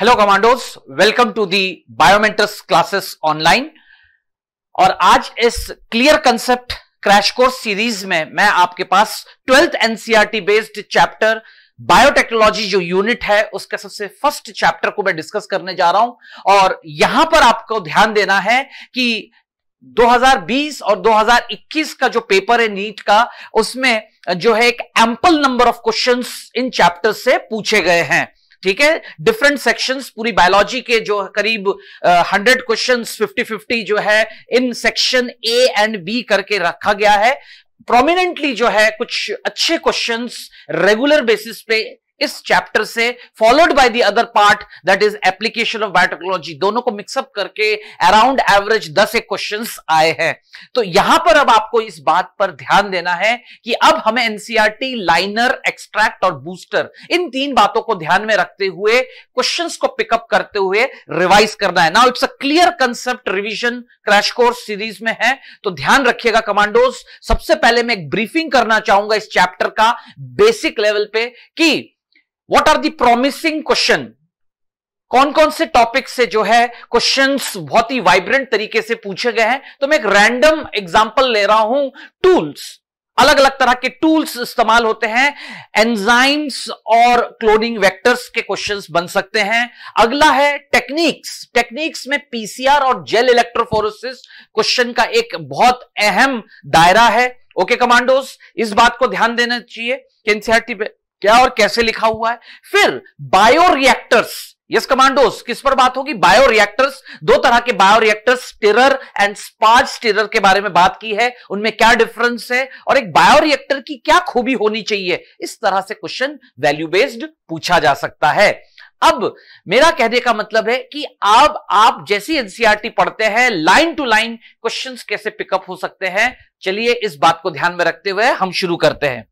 Hello commandos welcome to the biometrics classes online और आज इस clear concept crash course series में मैं आपके पास twelfth NCERT based chapter biotechnology जो यूनिट है उसका सबसे फर्स्ट चैप्टर को मैं डिस्कस करने जा रहा हूं और यहां पर आपको ध्यान देना है कि 2020 और 2021 का जो पेपर है नीट का उसमें जो है एक ample number of questions in chapter से पूछे गए हैं ठीक है डिफरेंट सेक्शंस पूरी बायोलॉजी के जो करीब हंड्रेड क्वेश्चन फिफ्टी फिफ्टी जो है in section A and B करके रखा गया है प्रोमिनेंटली जो है कुछ अच्छे क्वेश्चंस रेगुलर बेसिस पे इस चैप्टर से followed by the other part that is application of biotechnology दोनों को मिक्सअप करके अराउंड एवरेज दस एक क्वेश्चन आए हैं तो यहां पर अब आपको इस बात पर ध्यान देना है कि अब हमें एनसीआरटी लाइनर एक्सट्रैक्ट और बूस्टर इन तीन बातों को ध्यान में रखते हुए क्वेश्चन को पिकअप करते हुए रिवाइज करना है now it's a clear concept revision crash course series में है तो ध्यान रखिएगा कमांडोज सबसे पहले मैं एक ब्रीफिंग करना चाहूंगा इस चैप्टर का बेसिक लेवल पे कि what are the promising question कौन कौन से टॉपिक से जो है क्वेश्चंस बहुत ही वाइब्रेंट तरीके से पूछे गए हैं तो मैं एक रैंडम एग्जांपल ले रहा हूं टूल्स अलग अलग तरह के टूल्स इस्तेमाल होते हैं एंजाइम्स और क्लोनिंग वेक्टर्स के क्वेश्चंस बन सकते हैं अगला है टेक्निक्स टेक्निक्स में पीसीआर और जेल इलेक्ट्रोफोरोसिस क्वेश्चन का एक बहुत अहम दायरा है ओके कमांडोस इस बात को ध्यान देना चाहिए कि एनसीआरटी क्या और कैसे लिखा हुआ है फिर बायोरिएक्टर्स यस कमांडोस किस पर बात होगी बायोरिएक्टर्स दो तरह के bioreactors stirrer and sparge stirrer के बारे में बात की है उनमें क्या डिफरेंस है और एक बायोरिएक्टर की क्या खूबी होनी चाहिए इस तरह से क्वेश्चन वैल्यू बेस्ड पूछा जा सकता है अब मेरा कहने का मतलब है कि अब आप जैसी एनसीआरटी e पढ़ते हैं लाइन टू लाइन क्वेश्चंस कैसे पिकअप हो सकते हैं चलिए इस बात को ध्यान में रखते हुए हम शुरू करते हैं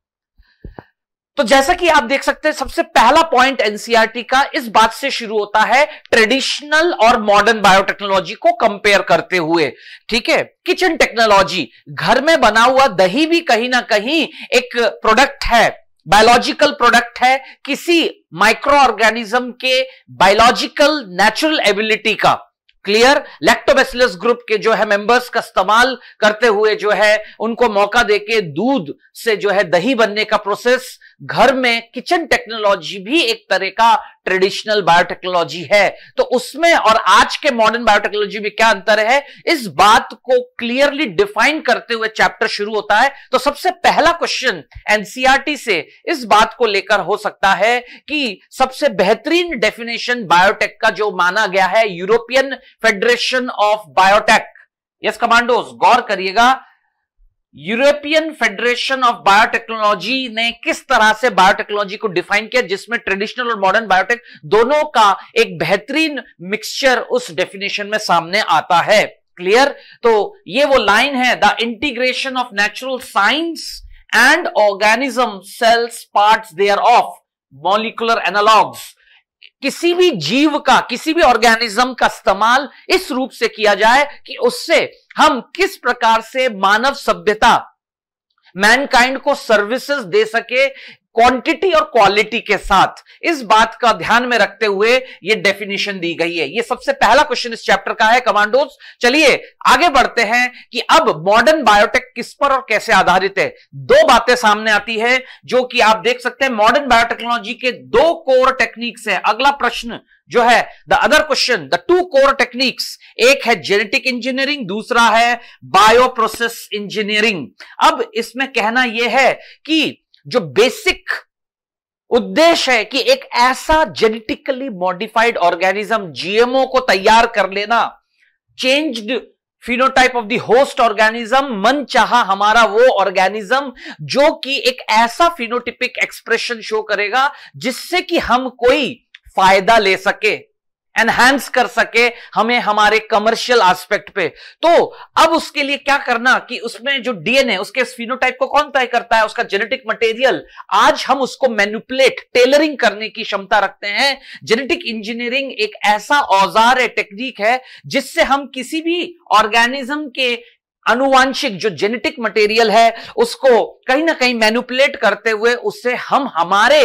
तो जैसा कि आप देख सकते हैं सबसे पहला पॉइंट एनसीईआरटी e का इस बात से शुरू होता है ट्रेडिशनल और मॉडर्न बायोटेक्नोलॉजी को कंपेयर करते हुए ठीक है किचन टेक्नोलॉजी घर में बना हुआ दही भी कहीं ना कहीं एक प्रोडक्ट है बायोलॉजिकल प्रोडक्ट है किसी माइक्रो ऑर्गेनिज्म के बायोलॉजिकल नेचुरल एबिलिटी का क्लियर लैक्टोबेसिलस ग्रुप के जो है मेंबर्स का इस्तेमाल करते हुए जो है उनको मौका देके दूध से जो है दही बनने का प्रोसेस घर में किचन टेक्नोलॉजी भी एक तरह का ट्रेडिशनल बायोटेक्नोलॉजी है तो उसमें और आज के मॉडर्न बायोटेक्नोलॉजी में क्या अंतर है इस बात को क्लियरली डिफाइन करते हुए चैप्टर शुरू होता है तो सबसे पहला क्वेश्चन एनसीआरटी e से इस बात को लेकर हो सकता है कि सबसे बेहतरीन डेफिनेशन बायोटेक का जो माना गया है European Federation of Biotech yes commandos गौर करिएगा यूरोपियन फेडरेशन ऑफ बायोटेक्नोलॉजी ने किस तरह से बायोटेक्नोलॉजी को डिफाइन किया जिसमें ट्रेडिशनल और मॉडर्न बायोटेक दोनों का एक बेहतरीन मिक्सचर उस डेफिनेशन में सामने आता है क्लियर तो ये वो लाइन है the integration of natural science and organism cells parts are of molecular analogues किसी भी जीव का किसी भी ऑर्गेनिज्म का इस्तेमाल इस रूप से किया जाए कि उससे हम किस प्रकार से मानव सभ्यता मैनकाइंड को सर्विसेज दे सके क्वांटिटी और क्वालिटी के साथ इस बात का ध्यान में रखते हुए ये डेफिनेशन दी गई है ये सबसे पहला क्वेश्चन इस चैप्टर का है कमांडोज चलिए आगे बढ़ते हैं कि अब मॉडर्न बायोटेक किस पर और कैसे आधारित है दो बातें सामने आती है जो कि आप देख सकते हैं मॉडर्न बायोटेक्नोलॉजी के दो कोर टेक्निक्स हैं अगला प्रश्न जो है the other question the two core techniques एक है जेनेटिक इंजीनियरिंग दूसरा है बायोप्रोसेस इंजीनियरिंग अब इसमें कहना यह है कि जो बेसिक उद्देश्य है कि एक ऐसा जेनेटिकली मॉडिफाइड ऑर्गेनिज्म जीएमओ को तैयार कर लेना changed phenotype of the host organism मन चाह हमारा वो ऑर्गेनिज्म जो कि एक ऐसा फिनोटिपिक एक्सप्रेशन शो करेगा जिससे कि हम कोई फायदा ले सके एनहेंस कर सके हमें हमारे कमर्शियल एस्पेक्ट पे तो अब उसके लिए क्या करना कि उसमें जो डीएनए उसके फिनोटाइप को कौन तय करता है उसका जेनेटिक मटेरियल आज हम उसको मैनुपुलेट टेलरिंग करने की क्षमता रखते हैं जेनेटिक इंजीनियरिंग एक ऐसा औजार है टेक्निक है जिससे हम किसी भी ऑर्गेनिज्म के अनुवांशिक जो जेनेटिक मटेरियल है उसको कहीं ना कहीं मैनुपुलेट करते हुए उससे हम हमारे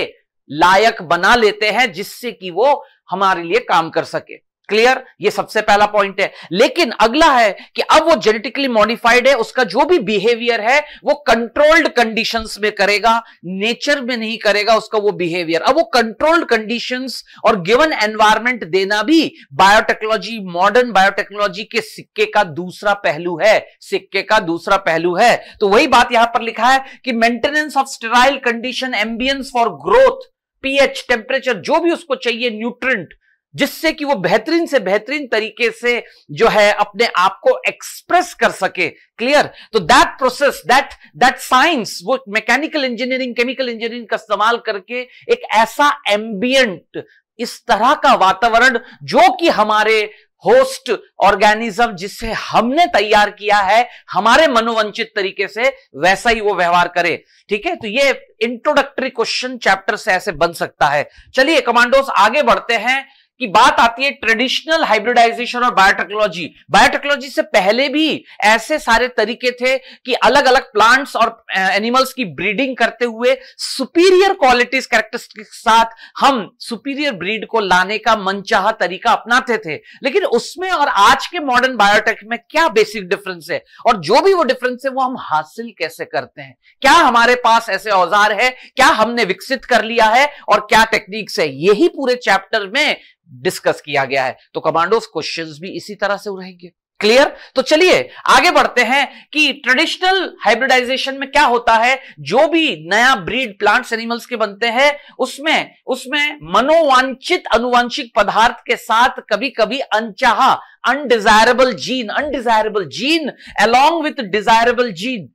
लायक बना लेते हैं जिससे कि वो हमारे लिए काम कर सके क्लियर ये सबसे पहला पॉइंट है लेकिन अगला है कि अब वो जेनेटिकली मॉडिफाइड है उसका जो भी बिहेवियर है वो कंट्रोल्ड कंडीशंस में करेगा नेचर में नहीं करेगा उसका वो बिहेवियर अब वो कंट्रोल्ड कंडीशंस और गिवन एनवायरमेंट देना भी बायोटेक्नोलॉजी मॉडर्न बायोटेक्नोलॉजी के सिक्के का दूसरा पहलू है सिक्के का दूसरा पहलू है तो वही बात यहां पर लिखा है कि maintenance of sterile condition ambience for growth pH temperature जो भी उसको चाहिए न्यूट्रेंट जिससे कि वो बेहतरीन से बेहतरीन तरीके से जो है अपने आप को एक्सप्रेस कर सके क्लियर तो that process that that science वो मैकेनिकल इंजीनियरिंग केमिकल इंजीनियरिंग का इस्तेमाल करके एक ऐसा एम्बियंट इस तरह का वातावरण जो कि हमारे होस्ट ऑर्गेनिज्म जिससे हमने तैयार किया है हमारे मनोवंचित तरीके से वैसा ही वो व्यवहार करे ठीक है तो ये इंट्रोडक्टरी क्वेश्चन चैप्टर से ऐसे बन सकता है चलिए कमांडोस आगे बढ़ते हैं कि बात आती है ट्रेडिशनल हाइब्रिडाइजेशन और बायोटेक्नोलॉजी बायोटेक्नोलॉजी से पहले भी ऐसे सारे तरीके थे कि अलग अलग प्लांट्स और एनिमल्स की ब्रीडिंग करते हुए सुपीरियर क्वालिटीज कैरेक्टरिस्टिक साथ हम सुपीरियर ब्रीड को लाने का मनचाहा तरीका अपनाते थे लेकिन उसमें और आज के मॉडर्न बायोटेक में क्या बेसिक डिफरेंस है और जो भी वो डिफरेंस है वो हम हासिल कैसे करते हैं क्या हमारे पास ऐसे औजार है क्या हमने विकसित कर लिया है और क्या टेक्निक्स है यही पूरे चैप्टर में डिस्कस किया गया है तो कमांडोज क्वेश्चंस भी इसी तरह से रहेंगे क्लियर तो चलिए आगे बढ़ते हैं कि ट्रेडिशनल हाइब्रिडाइजेशन में क्या होता है जो भी नया ब्रीड प्लांट्स एनिमल्स के बनते हैं उसमें उसमें मनोवांछित अनुवांशिक पदार्थ के साथ कभी कभी अनचाहा undesirable gene undesirable gene along with desirable gene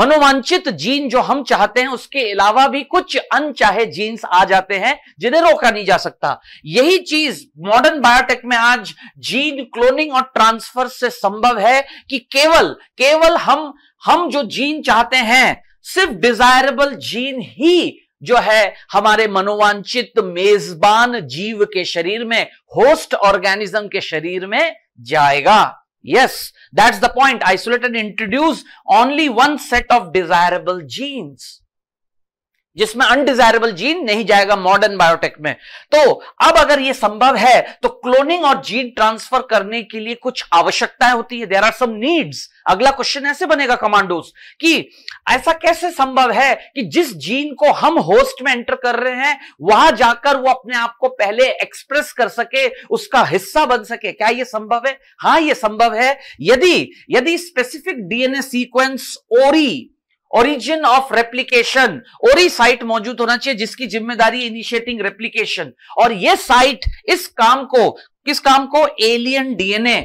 मनोवांचित जीन जो हम चाहते हैं उसके अलावा भी कुछ अनचाहे जीन्स आ जाते हैं जिन्हें रोका नहीं जा सकता यही चीज मॉडर्न बायोटेक में आज जीन क्लोनिंग और ट्रांसफर से संभव है कि केवल केवल हम हम जो जीन चाहते हैं सिर्फ डिजायरेबल जीन ही जो है हमारे मनोवांचित मेजबान जीव के शरीर में होस्ट ऑर्गेनिज्म के शरीर में जाएगा Yes, that's the point. Isolate and introduce only one set of desirable genes. जिसमें अनडिजायरेबल जीन नहीं जाएगा मॉडर्न बायोटेक में तो अब अगर यह संभव है तो क्लोनिंग और जीन ट्रांसफर करने के लिए कुछ आवश्यकताएं होती है देर आर सम नीड्स अगला क्वेश्चन ऐसे बनेगा कमांडोस कि ऐसा कैसे संभव है कि जिस जीन को हम होस्ट में एंटर कर रहे हैं वहां जाकर वो अपने आप को पहले एक्सप्रेस कर सके उसका हिस्सा बन सके क्या यह संभव है हाँ यह संभव है यदि यदि specific DNA sequence ori origin of replication ori site मौजूद होना चाहिए जिसकी जिम्मेदारी इनिशिएटिंग रेप्लीकेशन और यह साइट इस काम को किस काम को alien DNA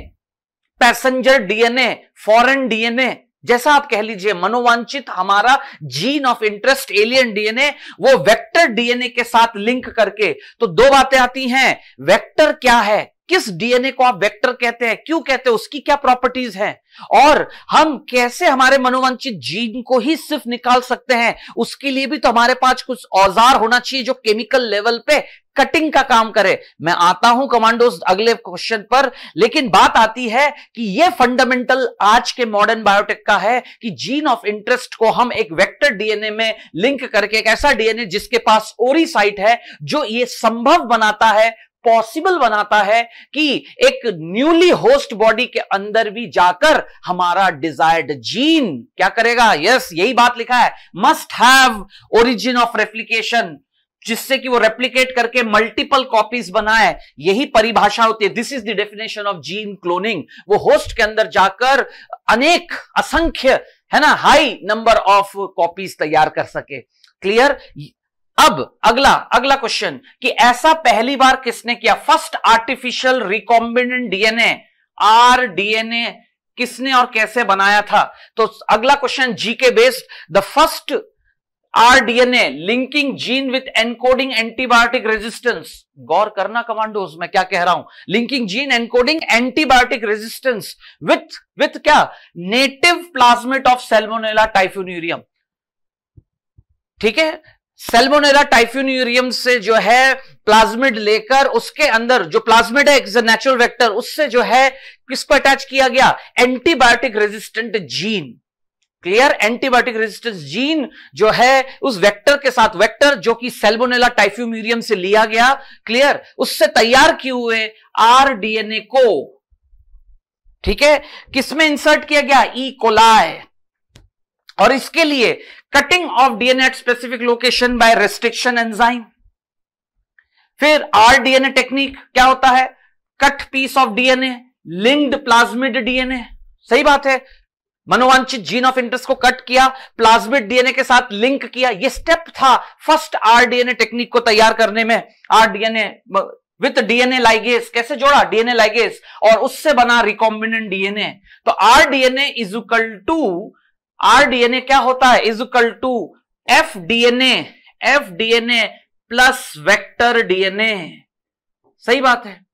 passenger DNA foreign DNA जैसा आप कह लीजिए मनोवांछित हमारा gene of interest alien DNA वो वेक्टर डीएनए के साथ लिंक करके तो दो बातें आती हैं वेक्टर क्या है किस डीएनए को आप वेक्टर कहते हैं क्यों कहते हैं उसकी क्या प्रॉपर्टीज हैं और हम कैसे हमारे मनोवंचित जीन को ही सिर्फ निकाल सकते हैं उसके लिए भी तो हमारे पास कुछ औजार होना चाहिए जो केमिकल लेवल पे कटिंग का काम करे मैं आता हूं कमांडोज अगले क्वेश्चन पर लेकिन बात आती है कि यह फंडामेंटल आज के मॉडर्न बायोटेक का है कि जीन ऑफ इंटरेस्ट को हम एक वेक्टर डीएनए में लिंक करके एक ऐसा डीएनए जिसके पास ओरी साइट है जो ये संभव बनाता है पॉसिबल बनाता है कि एक न्यूली होस्ट बॉडी के अंदर भी जाकर हमारा डिजायर्ड जीन क्या करेगा यस यही बात लिखा है must have origin of replication जिससे कि वो रेप्लीकेट करके मल्टीपल कॉपीज बनाए यही परिभाषा होती है this is the definition of gene cloning वो होस्ट के अंदर जाकर अनेक असंख्य है ना हाई नंबर ऑफ कॉपीज तैयार कर सके क्लियर अब अगला अगला क्वेश्चन कि ऐसा पहली बार किसने किया first artificial recombinant DNA R DNA किसने और कैसे बनाया था तो अगला question GK based the first DNA linking gene with encoding antibiotic resistance गौर करना कमांडोज मैं क्या कह रहा हूं linking gene encoding antibiotic resistance with with क्या native plasmid of Salmonella typhimurium ठीक है सेल्मोनेरा टाइफ्यूनियम से जो है प्लाज्मिड लेकर उसके अंदर जो प्लाज्मिड है नेचुरल वेक्टर उससे जो है किसको अटैच किया गया antibiotic resistant gene clear antibiotic resistance gene जो है उस वेक्टर के साथ वेक्टर जो कि सेल्बोनेला टाइफ्यूमीरियम से लिया गया क्लियर उससे तैयार किए हुए आर डीएनए को ठीक है किसमें इंसर्ट किया गया ई e कोलाय और इसके लिए cutting of DNA at specific location by restriction enzyme फिर आर डीएनए टेक्निक क्या होता है cut piece of DNA linked plasmid DNA सही बात है मनोवांछित जीन ऑफ इंटरेस्ट को कट किया प्लाज्मिड डीएनए के साथ लिंक किया ये स्टेप था फर्स्ट आर डीएनए टेक्निक को तैयार करने में R DNA with DNA ligase कैसे जोड़ा डीएनए लाइगेस और उससे बना रिकॉम्बिनेंट डीएनए तो R DNA is equal to R DNA क्या होता है is equal to F DNA F DNA plus vector DNA सही बात है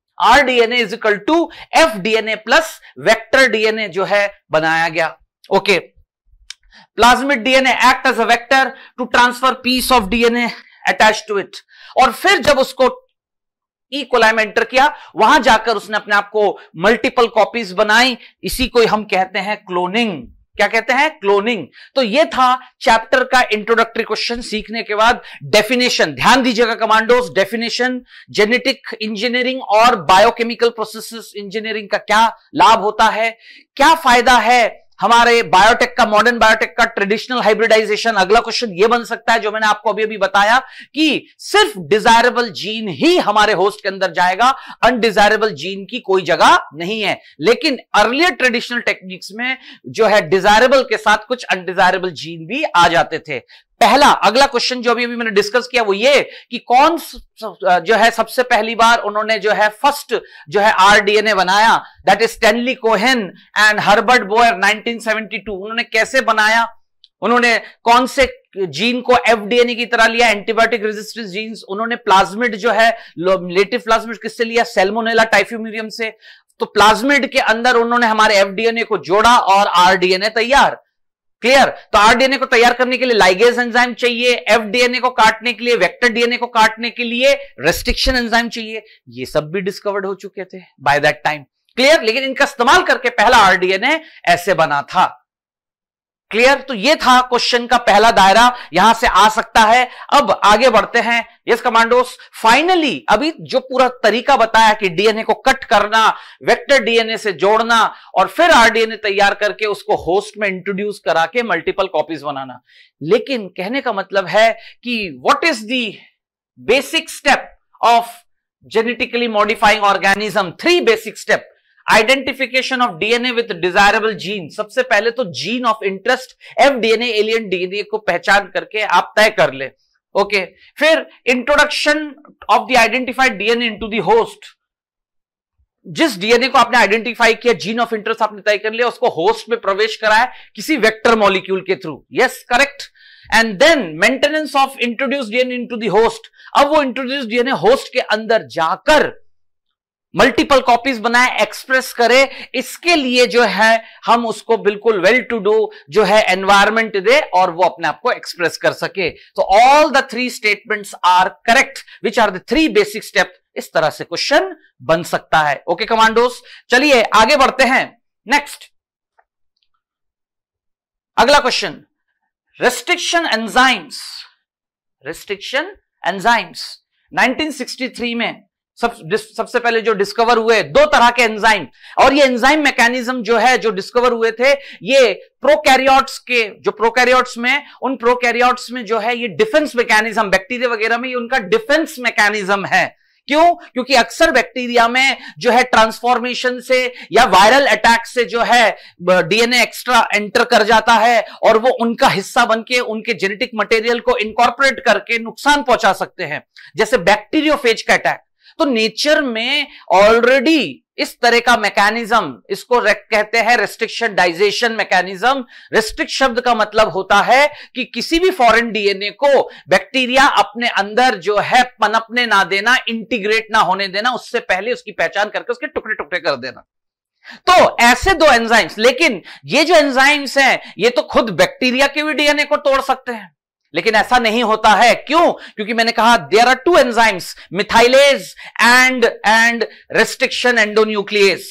DNA is equal to F DNA plus vector DNA जो है बनाया गया okay plasmid DNA act as a vector to transfer piece of DNA attach to it और फिर जब उसको इकोलाई में एंटर किया वहां जाकर उसने अपने आप को मल्टीपल कॉपीज बनाई इसी को हम कहते हैं क्लोनिंग क्या कहते हैं क्लोनिंग तो ये था चैप्टर का इंट्रोडक्टरी क्वेश्चन सीखने के बाद डेफिनेशन ध्यान दीजिएगा कमांडोज डेफिनेशन जेनेटिक इंजीनियरिंग और बायोकेमिकल प्रोसेस इंजीनियरिंग का क्या लाभ होता है क्या फायदा है हमारे बायोटेक का मॉडर्न बायोटेक का ट्रेडिशनल हाइब्रिडाइजेशन अगला क्वेश्चन ये बन सकता है जो मैंने आपको अभी अभी बताया कि सिर्फ डिजायरेबल जीन ही हमारे होस्ट के अंदर जाएगा अनडिजायरेबल जीन की कोई जगह नहीं है लेकिन अर्लियर ट्रेडिशनल टेक्निक्स में जो है डिजायरेबल के साथ कुछ अनडिजायरेबल जीन भी आ जाते थे पहला अगला क्वेश्चन जो अभी अभी मैंने डिस्कस किया वो ये कि कौन जो है सबसे पहली बार उन्होंने जो है फर्स्ट जो है आरडीएनए बनाया that is Stanley Cohen and Herbert Boyer 1972 उन्होंने कैसे बनाया उन्होंने कौन से जीन को एफडीएनए की तरह लिया एंटीबायोटिक रेजिस्टेंस जीन्स उन्होंने प्लाज्मिड जो है लेटिव प्लाज्मिड किससे लिया सेल्मोनेला टाइफ्यूमीरियम से तो प्लाज्मिड के अंदर उन्होंने हमारे एफडीएनए को जोड़ा और आरडीएनए तैयार क्लियर तो आरडीएनए को तैयार करने के लिए लाइगेज एंजाइम चाहिए एफडीएनए को काटने के लिए वेक्टर डीएनए को काटने के लिए रेस्ट्रिक्शन एंजाइम चाहिए ये सब भी डिस्कवर्ड हो चुके थे बाय दैट टाइम क्लियर लेकिन इनका इस्तेमाल करके पहला आरडीएनए ऐसे बना था क्लियर तो ये था क्वेश्चन का पहला दायरा यहां से आ सकता है अब आगे बढ़ते हैं यस कमांडोस फाइनली अभी जो पूरा तरीका बताया कि डीएनए को कट करना वेक्टर डीएनए से जोड़ना और फिर आरडीएनए तैयार करके उसको होस्ट में इंट्रोड्यूस करा के मल्टीपल कॉपीज बनाना लेकिन कहने का मतलब है कि what is the basic step of genetically modifying organism three basic step identification of DNA with desirable gene सबसे पहले तो gene of interest F DNA alien DNA को पहचान करके आप तय कर ले ओके okay. फिर introduction of the identified DNA into the host जिस डीएनए को आपने आइडेंटिफाई किया जीन ऑफ इंटरेस्ट आपने तय कर लिया उसको होस्ट में प्रवेश कराया किसी वेक्टर मॉलिक्यूल के through yes correct and then maintenance of introduce DNA into the host अब वो इंट्रोड्यूस डीएनए होस्ट के अंदर जाकर मल्टीपल कॉपीज बनाए एक्सप्रेस करे इसके लिए जो है हम उसको बिल्कुल वेल टू डू जो है एनवायरमेंट दे और वो अपने आप को एक्सप्रेस कर सके तो all the three statements are correct which are the three basic step इस तरह से क्वेश्चन बन सकता है ओके कमांडोस चलिए आगे बढ़ते हैं नेक्स्ट अगला question restriction enzymes restriction enzymes 1963 में सब सबसे पहले जो डिस्कवर हुए दो तरह के एंजाइम और ये एंजाइम मैकेनिज्म जो है जो डिस्कवर हुए थे ये प्रोकैरियोट्स के जो प्रोकैरियोट्स में उन प्रोकैरियोट्स में जो है ये डिफेंस मैकेनिज्म बैक्टीरिया वगैरह में ये उनका डिफेंस मैकेनिज्म है क्यों क्योंकि अक्सर बैक्टीरिया में जो है ट्रांसफॉर्मेशन से या वायरल अटैक से जो है डीएनए एक्स्ट्रा एंटर कर जाता है और वो उनका हिस्सा बनके उनके जेनेटिक मटेरियल को इनकॉर्पोरेट करके नुकसान पहुंचा सकते हैं जैसे बैक्टीरियोफेज का अटैक तो नेचर में ऑलरेडी इस तरह का मैकेनिज्म इसको कहते हैं रेस्ट्रिक्शन डाइजेशन मैकेनिज्म रेस्ट्रिक्ट शब्द का मतलब होता है कि किसी भी फॉरेन डीएनए को बैक्टीरिया अपने अंदर जो है पनपने ना देना इंटीग्रेट ना होने देना उससे पहले उसकी पहचान करके उसके टुकड़े टुकड़े कर देना तो ऐसे दो एंजाइम्स लेकिन ये जो एंजाइम्स हैं ये तो खुद बैक्टीरिया के भी डीएनए को तोड़ सकते हैं लेकिन ऐसा नहीं होता है क्यों क्योंकि मैंने कहा there are two enzymes methylase and and restriction endonuclease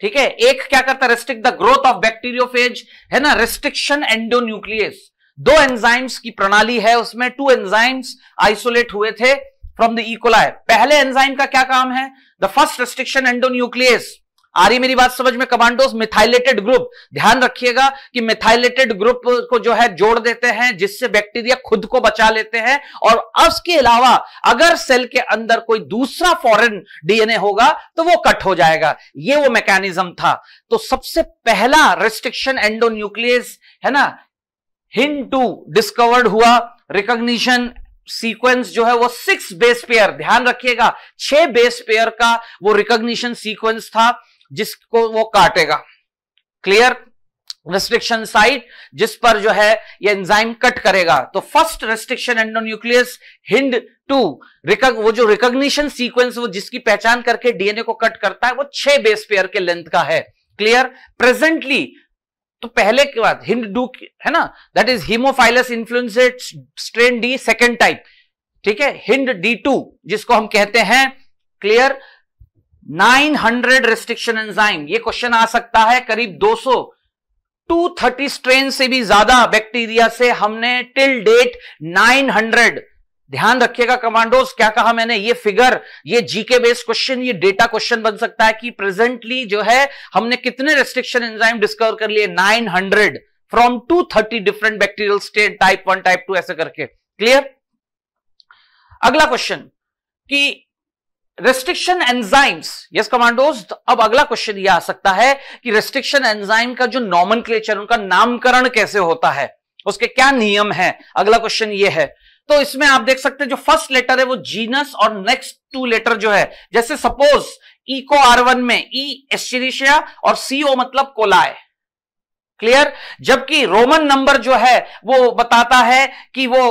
ठीक है एक क्या करता है restrict the growth of bacteriophage है ना रेस्ट्रिक्शन एंडोन्यूक्लियस दो एंजाइम्स की प्रणाली है उसमें टू एंजाइम्स आइसोलेट हुए थे फ्रॉम द इकोलाय पहले एंजाइम का क्या काम है द फर्स्ट रेस्ट्रिक्शन एंडोन्यूक्लियस आ रही मेरी बात समझ में कमांडोस मिथाइलेटेड ग्रुप ध्यान रखिएगा कि मिथाइलेटेड ग्रुप को जो है जोड़ देते हैं जिससे बैक्टीरिया खुद को बचा लेते हैं और उसके अलावा अगर सेल के अंदर कोई दूसरा फॉरेन डीएनए होगा तो वो कट हो जाएगा ये वो मैकेनिज्म था तो सबसे पहला रिस्ट्रिक्शन एंडोन्यूक्लियस है ना हिंड टू डिस्कवर्ड हुआ रिकॉग्निशन सीक्वेंस जो है वो सिक्स बेस पेयर ध्यान रखिएगा छह बेस पेयर का वो रिकॉग्निशन सीक्वेंस था जिसको वो काटेगा क्लियर रेस्ट्रिक्शन साइट जिस पर जो है ये एंजाइम कट करेगा तो first restriction endonuclease Hind two रिकग वो जो रिकॉग्निशन सीक्वेंस वो जिसकी पहचान करके डीएनए को कट करता है वो छह बेस पेयर के लेंथ का है क्लियर प्रेजेंटली तो पहले के बाद हिंड डू है ना that is Haemophilus influenzae strain D second type ठीक है हिंड डी टू जिसको हम कहते हैं क्लियर 900 रेस्ट्रिक्शन एंजाइम ये क्वेश्चन आ सकता है करीब 200 230 स्ट्रेन से भी ज्यादा बैक्टीरिया से हमने टिल डेट 900 ध्यान रखिएगा कमांडोज क्या कहा मैंने ये फिगर ये जीके बेस्ड क्वेश्चन ये डेटा क्वेश्चन बन सकता है कि प्रेजेंटली जो है हमने कितने रेस्ट्रिक्शन एंजाइम डिस्कवर कर लिए 900 from thirty different bacterial state type one type two ऐसे करके क्लियर अगला क्वेश्चन कि रेस्ट्रिक्शन एंजाइम्स यस कमांडोज अब अगला क्वेश्चन यह आ सकता है कि रेस्ट्रिक्शन एंजाइम का जो नॉमन क्लेचर उनका नामकरण कैसे होता है उसके क्या नियम है अगला क्वेश्चन यह है तो इसमें आप देख सकते हैं जो फर्स्ट लेटर है वो जीनस और नेक्स्ट टू लेटर जो है जैसे सपोज इको आर वन में ई e एस्टेरिशिया और सीओ मतलब कोलाय क्लियर जबकि रोमन नंबर जो है वो बताता है कि वो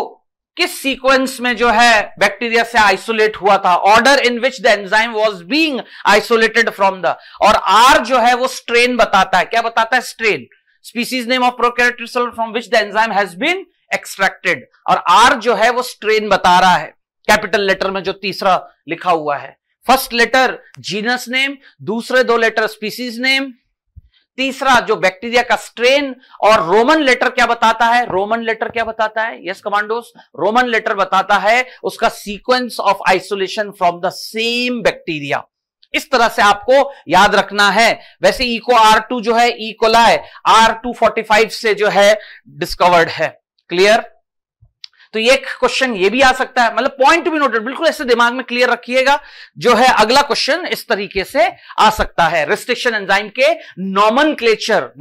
किस सीक्वेंस में जो है बैक्टीरिया से आइसोलेट हुआ था order in which the enzyme was being isolated from the और आर जो है वो स्ट्रेन बताता है क्या बताता है strain species name of prokaryotic cell from which the enzyme has been extracted और आर जो है वो स्ट्रेन बता रहा है कैपिटल लेटर में जो तीसरा लिखा हुआ है फर्स्ट लेटर जीनस नेम दूसरे दो लेटर स्पीसीज नेम तीसरा जो बैक्टीरिया का स्ट्रेन और रोमन लेटर क्या बताता है रोमन लेटर क्या बताता है यस कमांडोस रोमन लेटर बताता है उसका sequence of isolation from the same bacteria इस तरह से आपको याद रखना है वैसे इको आर टू जो है E coli R two forty five से जो है डिस्कवर्ड है क्लियर तो ये क्वेश्चन ये भी आ सकता है मतलब पॉइंट टू बी नोटेड बिल्कुल ऐसे दिमाग में क्लियर रखिएगा जो है अगला क्वेश्चन इस तरीके से आ सकता है रिस्ट्रिक्शन एंजाइम के नॉमन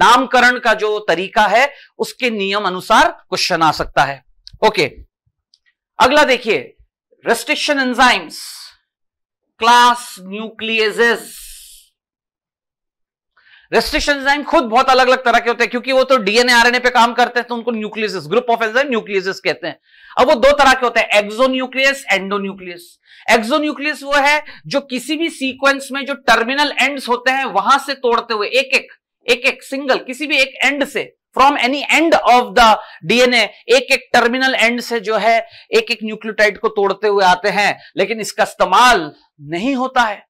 नामकरण का जो तरीका है उसके नियम अनुसार क्वेश्चन आ सकता है ओके अगला देखिए restriction enzymes class nucleases restriction enzyme खुद बहुत अलग अलग तरह के होते हैं क्योंकि वो तो डीएनए आरएनए पे काम करते हैं तो उनको nuclease group of enzyme nuclease कहते हैं अब वो दो तरह के होते हैं nuclease endonuclease endonuclease nuclease वो है जो किसी भी सीक्वेंस में जो टर्मिनल एंड होते हैं वहां से तोड़ते हुए एक एक एक एक सिंगल किसी भी एक एंड से from any end of the DNA एक एक टर्मिनल एंड से जो है एक एक न्यूक्लियोटाइड को तोड़ते हुए आते हैं लेकिन इसका इस्तेमाल नहीं होता है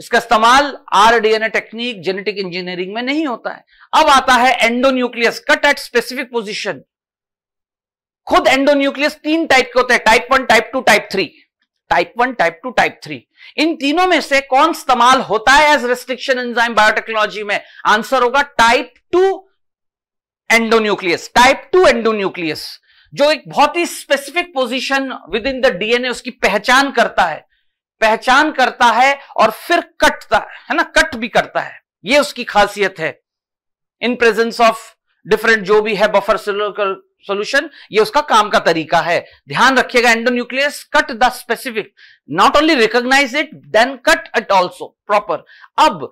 इसका इस्तेमाल आरडीएनए टेक्निक जेनेटिक इंजीनियरिंग में नहीं होता है अब आता है endonuclease cut at specific position खुद एंडोन्यूक्लियस तीन टाइप के होते हैं type one type two type three type one type two type three इन तीनों में से कौन इस्तेमाल होता है एज रेस्ट्रिक्शन एंजाइम बायोटेक्नोलॉजी में आंसर होगा type two endonuclease type two endonuclease जो एक बहुत ही specific position within the DNA उसकी पहचान करता है पहचान करता है और फिर कटता है ना कट भी करता है ये उसकी खासियत है इन प्रेजेंस ऑफ डिफरेंट जो भी है बफर सोल्यूशन ये उसका काम का तरीका है ध्यान रखिएगा endonuclease cut the specific not only recognize it then cut it also proper अब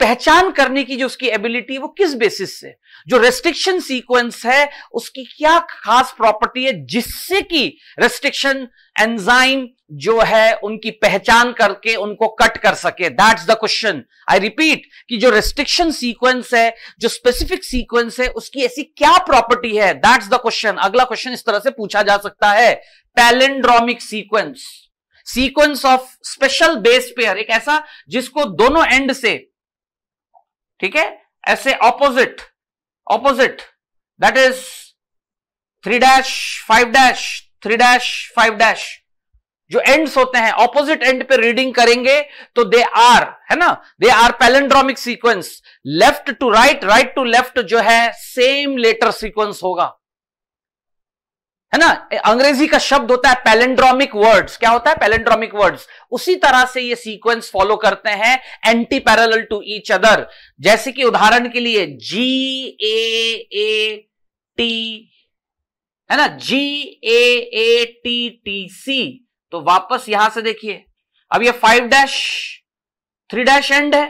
पहचान करने की जो उसकी एबिलिटी वो किस बेसिस से जो रेस्ट्रिक्शन सीक्वेंस है उसकी क्या खास प्रॉपर्टी है जिससे कि रेस्ट्रिक्शन एंजाइम जो है उनकी पहचान करके उनको कट कर सके that's the question I repeat कि जो रेस्ट्रिक्शन सीक्वेंस है जो स्पेसिफिक सीक्वेंस है उसकी ऐसी क्या प्रॉपर्टी है दैट्स द क्वेश्चन अगला क्वेश्चन इस तरह से पूछा जा सकता है palindromic sequence sequence of special base pair एक ऐसा जिसको दोनों एंड से ठीक है ऐसे opposite opposite that is three dash five dash three dash five dash जो एंड्स होते हैं ऑपोजिट एंड पे रीडिंग करेंगे तो दे आर है ना they are palindromic sequence left to right right to left जो है सेम लेटर सीक्वेंस होगा है ना अंग्रेजी का शब्द होता है पैलेंड्रोमिक वर्ड्स क्या होता है पैलेंड्रोमिक वर्ड्स उसी तरह से ये सीक्वेंस फॉलो करते हैं antiparallel to each other जैसे कि उदाहरण के लिए जी ए ए टी है ना जी ए ए टी टी सी तो वापस यहां से देखिए अब ये five dash three dash end है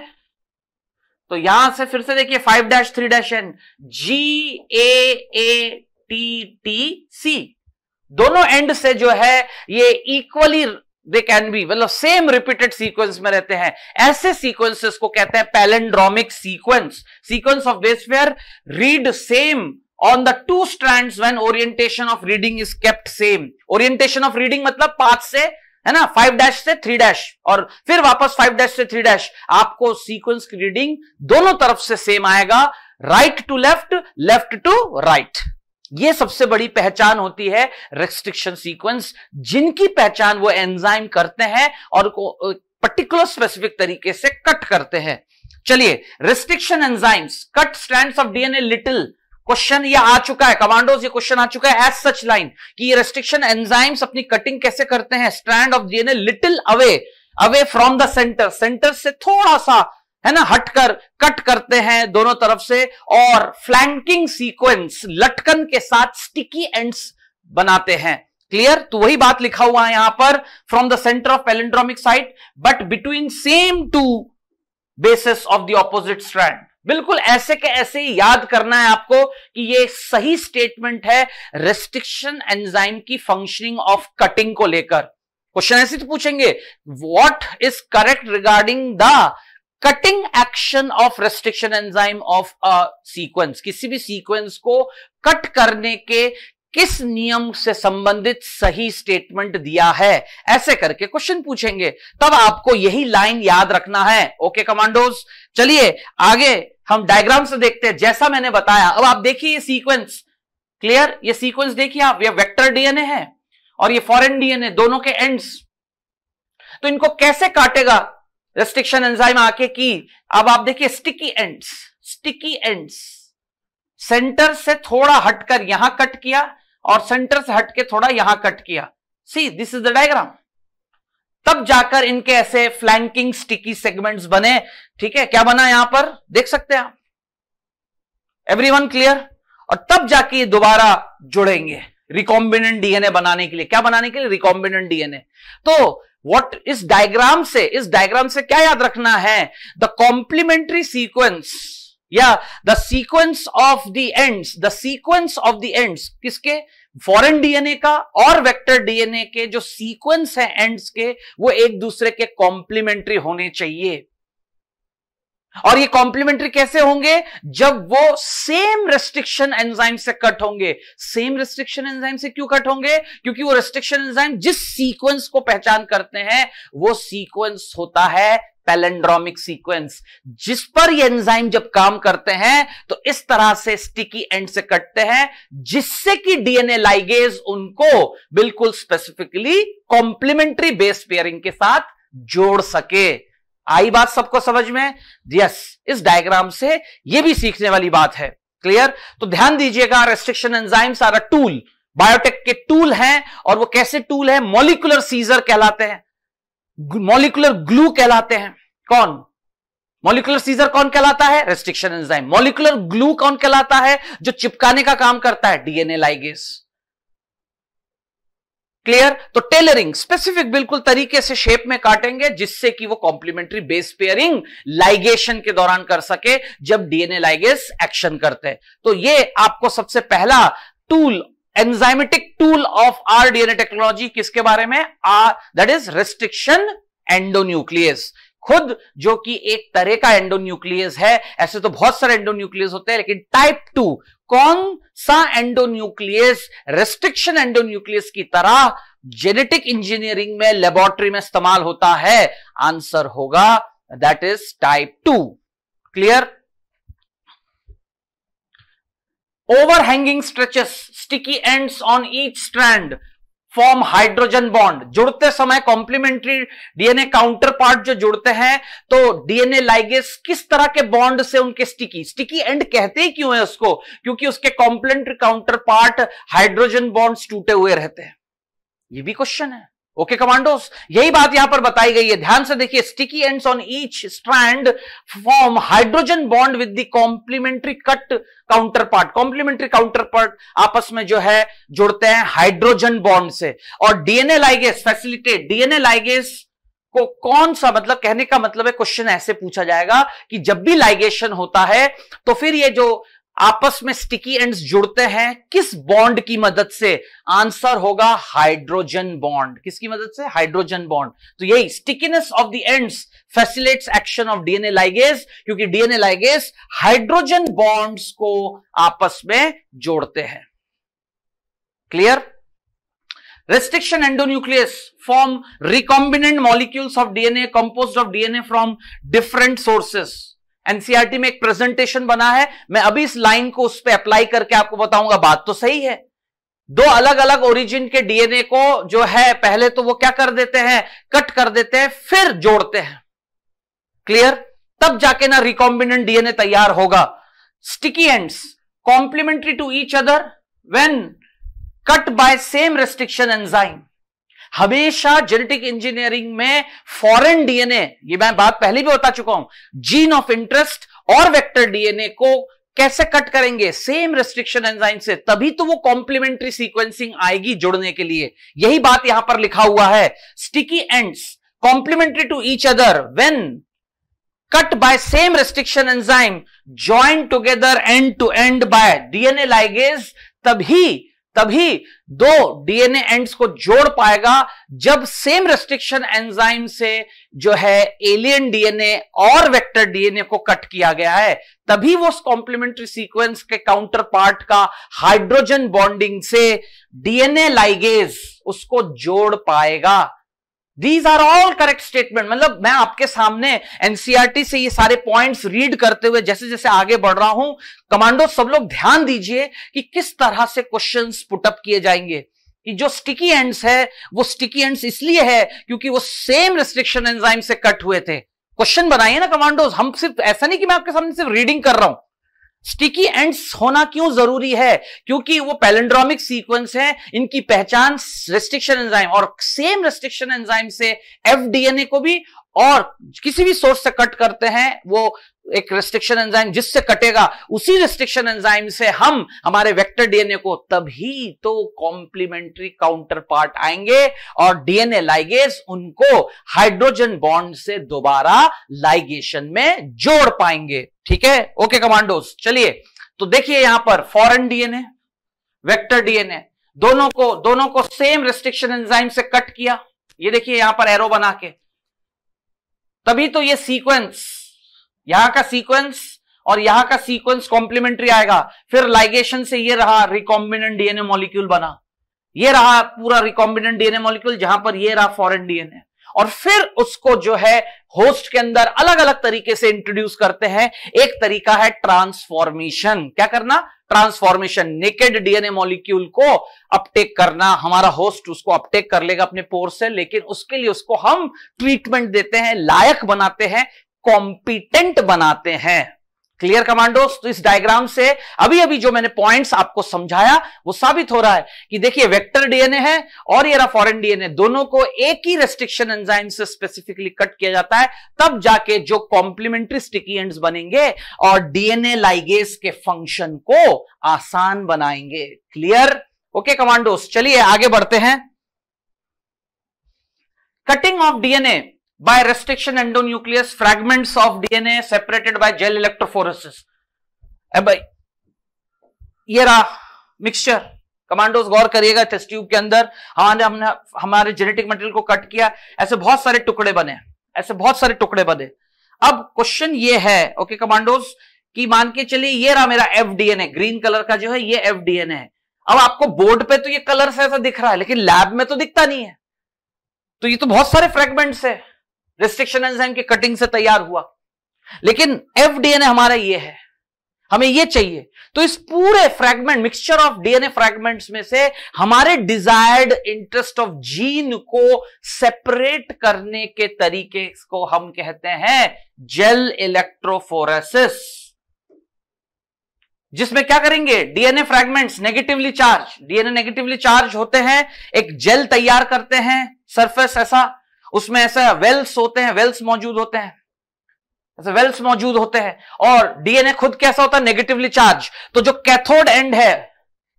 तो यहां से फिर से देखिए five dash three dash end G A A T T C दोनों एंड से जो है ये इक्वली दे कैन बी मतलब सेम रिपीटेड सीक्वेंस में रहते हैं ऐसे सीक्वेंसेस को कहते हैं palindromic sequence sequence of base pair read same on the two strand when orientation of reading is kept same orientation of reading मतलब पांच से है ना फाइव डैश से थ्री डैश और फिर वापस फाइव डैश से थ्री डैश आपको सीक्वेंस की रीडिंग दोनों तरफ से सेम आएगा right to left left to right ये सबसे बड़ी पहचान होती है रेस्ट्रिक्शन सीक्वेंस जिनकी पहचान वो एंजाइम करते हैं और पर्टिकुलर स्पेसिफिक तरीके से कट करते हैं चलिए restriction enzymes cut strand of DNA little question ये आ चुका है कमांडोज ये क्वेश्चन आ चुका है एज सच लाइन कि ये रेस्ट्रिक्शन एंजाइम्स अपनी कटिंग कैसे करते हैं strand of DNA little away away from the centre centre से थोड़ा सा है ना हटकर कट करते हैं दोनों तरफ से और फ्लैंकिंग सीक्वेंस लटकन के साथ स्टिकी एंड्स बनाते हैं क्लियर तो वही बात लिखा हुआ है यहां पर from the centre of palindromic site but between same two bases of the opposite strand बिल्कुल ऐसे के ऐसे ही याद करना है आपको कि ये सही स्टेटमेंट है रेस्ट्रिक्शन एंजाइम की फंक्शनिंग ऑफ कटिंग को लेकर क्वेश्चन ऐसे तो पूछेंगे what is correct regarding the cutting action of restriction enzyme of a sequence किसी भी सीक्वेंस को कट करने के किस नियम से संबंधित सही स्टेटमेंट दिया है ऐसे करके क्वेश्चन पूछेंगे तब आपको यही लाइन याद रखना है ओके कमांडोज चलिए आगे हम डायग्राम से देखते हैं जैसा मैंने बताया अब आप देखिए ये सीक्वेंस क्लियर ये सीक्वेंस देखिए आप ये वेक्टर डीएनए है और ये फॉरेन डीएनए दोनों के एंड्स तो इनको कैसे काटेगा रेस्ट्रिक्शन एंजाइम आके की अब आप देखिए sticky ends sticky ends centre से थोड़ा हटकर यहां कट किया और सेंटर से हटके थोड़ा यहां कट किया see this is the diagram तब जाकर इनके ऐसे फ्लैंकिंग स्टिकी सेगमेंट्स बने ठीक है क्या बना यहां पर देख सकते हैं आप एवरीवन क्लियर और तब जाके ये दोबारा जुड़ेंगे रिकॉम्बिनेंट डीएनए बनाने के लिए क्या बनाने के लिए रिकॉम्बिनेंट डीएनए तो वट इस डायग्राम से इस डायग्राम से क्या याद रखना है द कॉम्प्लीमेंट्री सीक्वेंस या the sequence of the ends the sequence of the ends किसके फॉरेन डीएनए का और वेक्टर डीएनए के जो सीक्वेंस है एंड्स के वो एक दूसरे के कॉम्प्लीमेंट्री होने चाहिए और ये कॉम्प्लीमेंट्री कैसे होंगे जब वो सेम रेस्ट्रिक्शन एंजाइम से कट होंगे सेम रेस्ट्रिक्शन एंजाइम से क्यों कट होंगे क्योंकि वो रेस्ट्रिक्शन एंजाइम जिस सीक्वेंस को पहचान करते हैं वो सीक्वेंस होता है पैलेंड्रोमिक सीक्वेंस जिस पर ये एंजाइम जब काम करते हैं तो इस तरह से स्टिकी एंड से कटते हैं जिससे कि डीएनए लाइगेज उनको बिल्कुल स्पेसिफिकली कॉम्प्लीमेंट्री बेस पेयरिंग के साथ जोड़ सके आई बात सबको समझ में यस इस डायग्राम से यह भी सीखने वाली बात है क्लियर तो ध्यान दीजिएगा restriction enzymes are a tool biotech के टूल हैं और वो कैसे टूल है मॉलिकुलर सीजर कहलाते हैं मॉलिकुलर ग्लू कहलाते हैं कौन मॉलिकुलर सीजर कौन कहलाता है रेस्ट्रिक्शन एंजाइम मॉलिकुलर ग्लू कौन कहलाता है जो चिपकाने का काम करता है डीएनए लाइगेस क्लियर तो टेलरिंग स्पेसिफिक बिल्कुल तरीके से शेप में काटेंगे जिससे कि वो कॉम्प्लीमेंट्री बेस पेयरिंग लाइगेशन के दौरान कर सके जब डीएनए लाइगेस एक्शन करते हैं तो ये आपको सबसे पहला tool enzymatic tool of R DNA technology किसके बारे में R that is restriction endonuclease खुद जो कि एक तरह का एंडोन्यूक्लियस है ऐसे तो बहुत सारे एंडोन्यूक्लियस होते हैं लेकिन टाइप टू कौन सा एंडोन्यूक्लियस रेस्ट्रिक्शन एंडोन्यूक्लियस की तरह जेनेटिक इंजीनियरिंग में लेबोरेटरी में इस्तेमाल होता है आंसर होगा that is type two clear overhanging stretches sticky ends on each strand form hydrogen bond जुड़ते समय कॉम्प्लीमेंट्री डीएनए काउंटर पार्ट जो जुड़ते हैं तो डीएनए लाइगेस किस तरह के बॉन्ड से उनके स्टिकी स्टिकी एंड कहते ही क्यों है उसको क्योंकि उसके complementary counterpart hydrogen bonds टूटे हुए रहते हैं ये भी क्वेश्चन है ओके कमांडोस यही बात यहां पर बताई गई है ध्यान से देखिए sticky ends on each strand form hydrogen bond with the complementary cut counterpart complementary counterpart आपस में जो है जुड़ते हैं हाइड्रोजन बॉन्ड से और DNA ligase facilitate DNA ligase को कौन सा मतलब कहने का मतलब है क्वेश्चन ऐसे पूछा जाएगा कि जब भी लाइगेशन होता है तो फिर ये जो आपस में स्टिकी एंड्स जुड़ते हैं किस बॉन्ड की मदद से आंसर होगा हाइड्रोजन बॉन्ड किसकी मदद से हाइड्रोजन बॉन्ड तो यही stickiness of the ends facilitates action of DNA ligase क्योंकि डीएनए लाइगेज हाइड्रोजन बॉन्ड्स को आपस में जोड़ते हैं clear restriction endonuclease form recombinant molecules of DNA composed of DNA from different sources NCERT में एक प्रेजेंटेशन बना है मैं अभी इस लाइन को उस पर अप्लाई करके आपको बताऊंगा बात तो सही है दो अलग अलग ओरिजिन के डीएनए को जो है पहले तो वो क्या कर देते हैं कट कर देते हैं फिर जोड़ते हैं क्लियर तब जाके ना रिकॉम्बिनेंट डीएनए तैयार होगा sticky ends complementary to each other when cut by same restriction enzyme हमेशा जेनेटिक इंजीनियरिंग में फॉरेन डीएनए ये मैं बात पहले भी बता चुका हूं जीन ऑफ इंटरेस्ट और वेक्टर डीएनए को कैसे कट करेंगे सेम रेस्ट्रिक्शन एंजाइम से तभी तो वो कॉम्प्लीमेंट्री सीक्वेंसिंग आएगी जुड़ने के लिए यही बात यहां पर लिखा हुआ है sticky ends complementary to each other when cut by same restriction enzyme join together end to end by DNA ligase तभी तभी दो डीएनए एंड्स को जोड़ पाएगा जब सेम रेस्ट्रिक्शन एंजाइम से जो है एलियन डीएनए और वेक्टर डीएनए को कट किया गया है तभी वो कॉम्प्लीमेंट्री सीक्वेंस के काउंटर पार्ट का हाइड्रोजन बॉन्डिंग से डीएनए लाइगेज उसको जोड़ पाएगा these are all correct statement मतलब मैं आपके सामने एनसीआरटी e से ये सारे पॉइंट्स रीड करते हुए जैसे जैसे आगे बढ़ रहा हूं कमांडो सब लोग ध्यान दीजिए कि किस तरह से क्वेश्चन पुटअप किए जाएंगे कि जो स्टिकी एंड्स है वो स्टिकी एंड्स इसलिए है क्योंकि वो सेम रिस्ट्रिक्शन एंजाइम से कट हुए थे क्वेश्चन बनाइए ना कमांडोज हम सिर्फ ऐसा नहीं कि मैं आपके सामने सिर्फ रीडिंग कर रहा हूं स्टिकी एंड्स होना क्यों जरूरी है क्योंकि वो पैलेंड्रोमिक सीक्वेंस है इनकी पहचान रेस्ट्रिक्शन एंजाइम और सेम रेस्ट्रिक्शन एंजाइम से एफडीएनए को भी और किसी भी सोर्स से कट करते हैं वो एक रेस्ट्रिक्शन एंजाइम जिससे कटेगा उसी रेस्ट्रिक्शन एंजाइम से हम हमारे वेक्टर डीएनए को तभी तो कॉम्प्लीमेंट्री काउंटर पार्ट आएंगे और डीएनए लाइगेस उनको हाइड्रोजन बॉन्ड से दोबारा लाइगेशन में जोड़ पाएंगे ठीक है ओके कमांडोस चलिए तो देखिए यहां पर फॉरेन डीएनए वेक्टर डीएनए दोनों को दोनों को सेम रेस्ट्रिक्शन एंजाइम से कट किया ये देखिए यहां पर एरो बना के तभी तो ये सीक्वेंस यहां का सीक्वेंस और यहां का सीक्वेंस कॉम्प्लीमेंट्री आएगा फिर लाइगेशन से ये रहा रिकॉम्बिनेंट डीएनए मॉलिक्यूल बना ये रहा पूरा रिकॉम्बिनेंट डीएनए मॉलिक्यूल जहां पर ये रहा फॉरेन डीएनए और फिर उसको जो है होस्ट के अंदर अलग अलग तरीके से इंट्रोड्यूस करते हैं एक तरीका है ट्रांसफॉर्मेशन क्या करना ट्रांसफॉर्मेशन नेकेड डीएनए मॉलिक्यूल को अपटेक करना हमारा होस्ट उसको अपटेक कर लेगा अपने पोर से लेकिन उसके लिए उसको हम ट्रीटमेंट देते हैं लायक बनाते हैं कॉम्पिटेंट बनाते हैं क्लियर कमांडोस तो इस डायग्राम से अभी अभी जो मैंने पॉइंट्स आपको समझाया वो साबित हो रहा है कि देखिए वेक्टर डीएनए है और ये रहा फॉरेन डीएनए दोनों को एक ही रेस्ट्रिक्शन एंजाइम से स्पेसिफिकली कट किया जाता है तब जाके जो कॉम्प्लीमेंट्री स्टिकी एंड्स बनेंगे और डीएनए लाइगेस के फंक्शन को आसान बनाएंगे क्लियर ओके कमांडोस चलिए आगे बढ़ते हैं cutting of DNA by restriction endonuclease fragment of DNA separated by gel electrophoresis mixture commandos गौर करिएगा टेस्ट ट्यूब के अंदर हाँ, हमारे हमने हमारे जेनेटिक मटेरियल को कट किया ऐसे बहुत सारे टुकड़े बने ऐसे बहुत सारे टुकड़े बने अब क्वेश्चन ये है ओके कमांडोज कि मान के चलिए ये रहा मेरा एफ एफडीएनए ग्रीन कलर का जो है ये एफ एफडीएनए है अब आपको बोर्ड पे तो ये कलर ऐसा दिख रहा है लेकिन लैब में तो दिखता नहीं है तो ये तो बहुत सारे फ्रेगमेंट्स है रिस्ट्रिक्शन एंजाइम की कटिंग से तैयार हुआ लेकिन एफ डीएनए हमारा ये है हमें ये चाहिए तो इस पूरे fragment mixture of DNA fragments में से हमारे डिजायर्ड इंटरेस्ट ऑफ जीन को सेपरेट करने के तरीके को हम कहते हैं जेल इलेक्ट्रोफोरेसिस जिसमें क्या करेंगे DNA fragments negatively charge DNA negatively charge होते हैं एक जेल तैयार करते हैं सरफेस ऐसा उसमें ऐसा वेल्स होते हैं वेल्स मौजूद होते हैं ऐसे वेल्स मौजूद होते हैं और डीएनए खुद कैसा होता है नेगेटिवली चार्ज तो जो कैथोड एंड है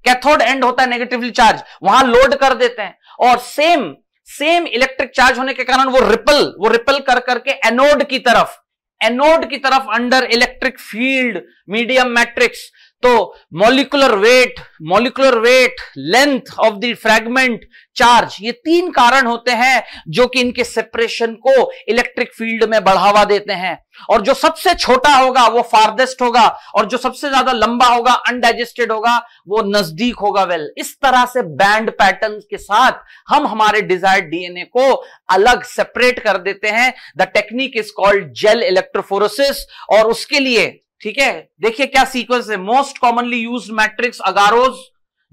कैथोड एंड होता है नेगेटिवली चार्ज वहां लोड कर देते हैं और सेम सेम इलेक्ट्रिक चार्ज होने के कारण वो रिपल वो रिपल कर करके एनोड की तरफ एनोड की तरफ under electric field medium matrix तो molecular weight molecular weight length of the fragment charge ये तीन कारण होते हैं जो कि इनके सेपरेशन को इलेक्ट्रिक फील्ड में बढ़ावा देते हैं और जो सबसे छोटा होगा वो फार्देस्ट होगा और जो सबसे ज्यादा लंबा होगा अनडाइजेस्टेड होगा वो नजदीक होगा वेल इस तरह से बैंड पैटर्न के साथ हम हमारे डिजायर्ड डीएनए को अलग सेपरेट कर देते हैं the technique is called gel electrophoresis और उसके लिए ठीक है देखिए क्या सीक्वेंस है most commonly use matrix agarose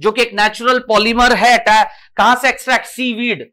जो कि एक नेचुरल पॉलीमर है कहां से एक्सट्रैक्ट सीवीड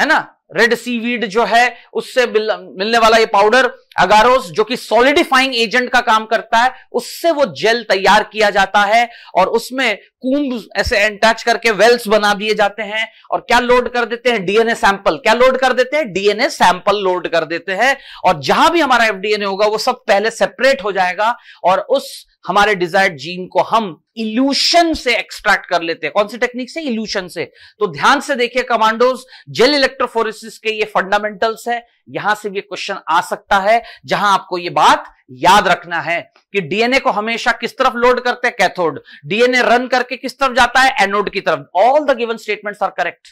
है ना रेड सीवीड जो है उससे मिलने वाला ये पाउडर अगारोस जो कि सॉलिडिफाइंग एजेंट का काम करता है उससे वो जेल तैयार किया जाता है और उसमें कुंभ ऐसे अटैच करके वेल्स बना दिए जाते हैं और क्या लोड कर देते हैं डीएनए सैंपल क्या लोड कर देते हैं डीएनए सैंपल लोड कर देते हैं और जहां भी हमारा एफडीएनए होगा वो सब पहले सेपरेट हो जाएगा और उस हमारे डिजायर्ड जीन को हम इल्यूशन से एक्सट्रैक्ट कर लेते हैं कौन सी टेक्निक से इल्यूशन से तो ध्यान से देखिए कमांडोज जेल इलेक्ट्रोफोरेसिस के ये फंडामेंटल्स है यहां से भी क्वेश्चन आ सकता है जहां आपको ये बात याद रखना है कि डीएनए को हमेशा किस तरफ लोड करते हैं कैथोड डीएनए रन करके किस तरफ जाता है एनोड की तरफ all the given statements are correct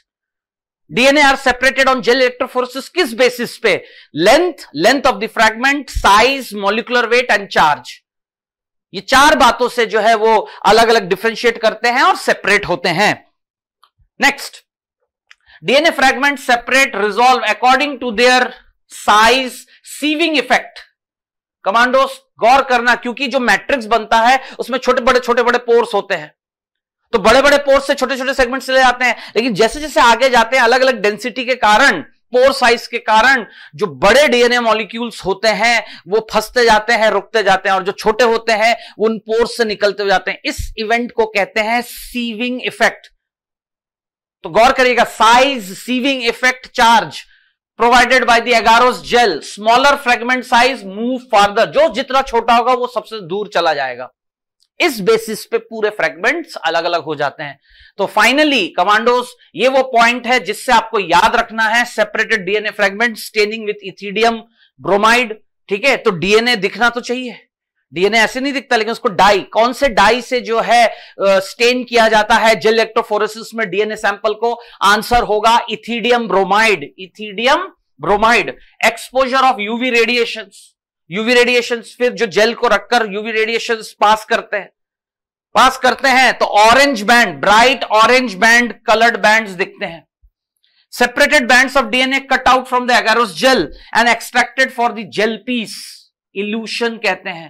DNA are separated on gel electrophoresis किस बेसिस पे length length of the fragment size molecular weight and charge ये चार बातों से जो है वो अलग अलग डिफ्रेंशिएट करते हैं और सेपरेट होते हैं next DNA fragment separate resolve according to their size sieving effect commandos गौर करना क्योंकि जो मैट्रिक्स बनता है उसमें छोटे बड़े छोटे बड़े पोर्स होते हैं तो बड़े बड़े पोर्स से छोटे छोटे सेगमेंट चले जाते हैं लेकिन जैसे जैसे आगे जाते हैं अलग अलग डेंसिटी के कारण पोर साइज के कारण जो बड़े डीएनए मॉलिक्यूल्स होते हैं वो फंसते जाते हैं रुकते जाते हैं और जो छोटे होते हैं वो उन पोर से निकलते जाते हैं इस इवेंट को कहते हैं सीविंग इफेक्ट तो गौर करिएगा size sieving effect charge provided by the agarose gel smaller fragment size move farther जो जितना छोटा होगा वो सबसे दूर चला जाएगा इस बेसिस पे पूरे फ्रेगमेंट्स अलग अलग हो जाते हैं तो फाइनली कमांडोस ये वो पॉइंट है जिससे आपको याद रखना है separated DNA fragment staining with ethidium bromide ठीक है तो डीएनए दिखना तो चाहिए डीएनए ऐसे नहीं दिखता लेकिन उसको डाई कौन से डाई से जो है स्टेन किया जाता है जेल इलेक्ट्रोफोरेसिस में डीएनए सैंपल को आंसर होगा ethidium bromide ethidium bromide exposure of UV radiations UV radiation फिर जो जेल को रखकर यूवी रेडिएशन पास करते हैं पास करते हैं तो orange band bright orange band coloured bands दिखते हैं separated band of DNA cut out from the agarose gel and extracted for the gel piece elution कहते हैं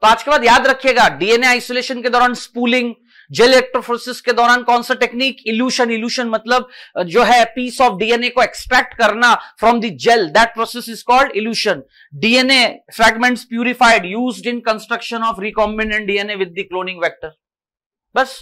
तो आज के बाद याद रखिएगा डीएनए आइसोलेशन के दौरान स्पूलिंग जेल इलेक्ट्रोफोरेसिस के दौरान कौन सा टेक्निक इल्यूशन इल्यूशन मतलब जो है पीस ऑफ डीएनए को एक्सट्रैक्ट करना from the gel that process is called elution DNA fragments purified used in construction of recombinant DNA with the cloning vector बस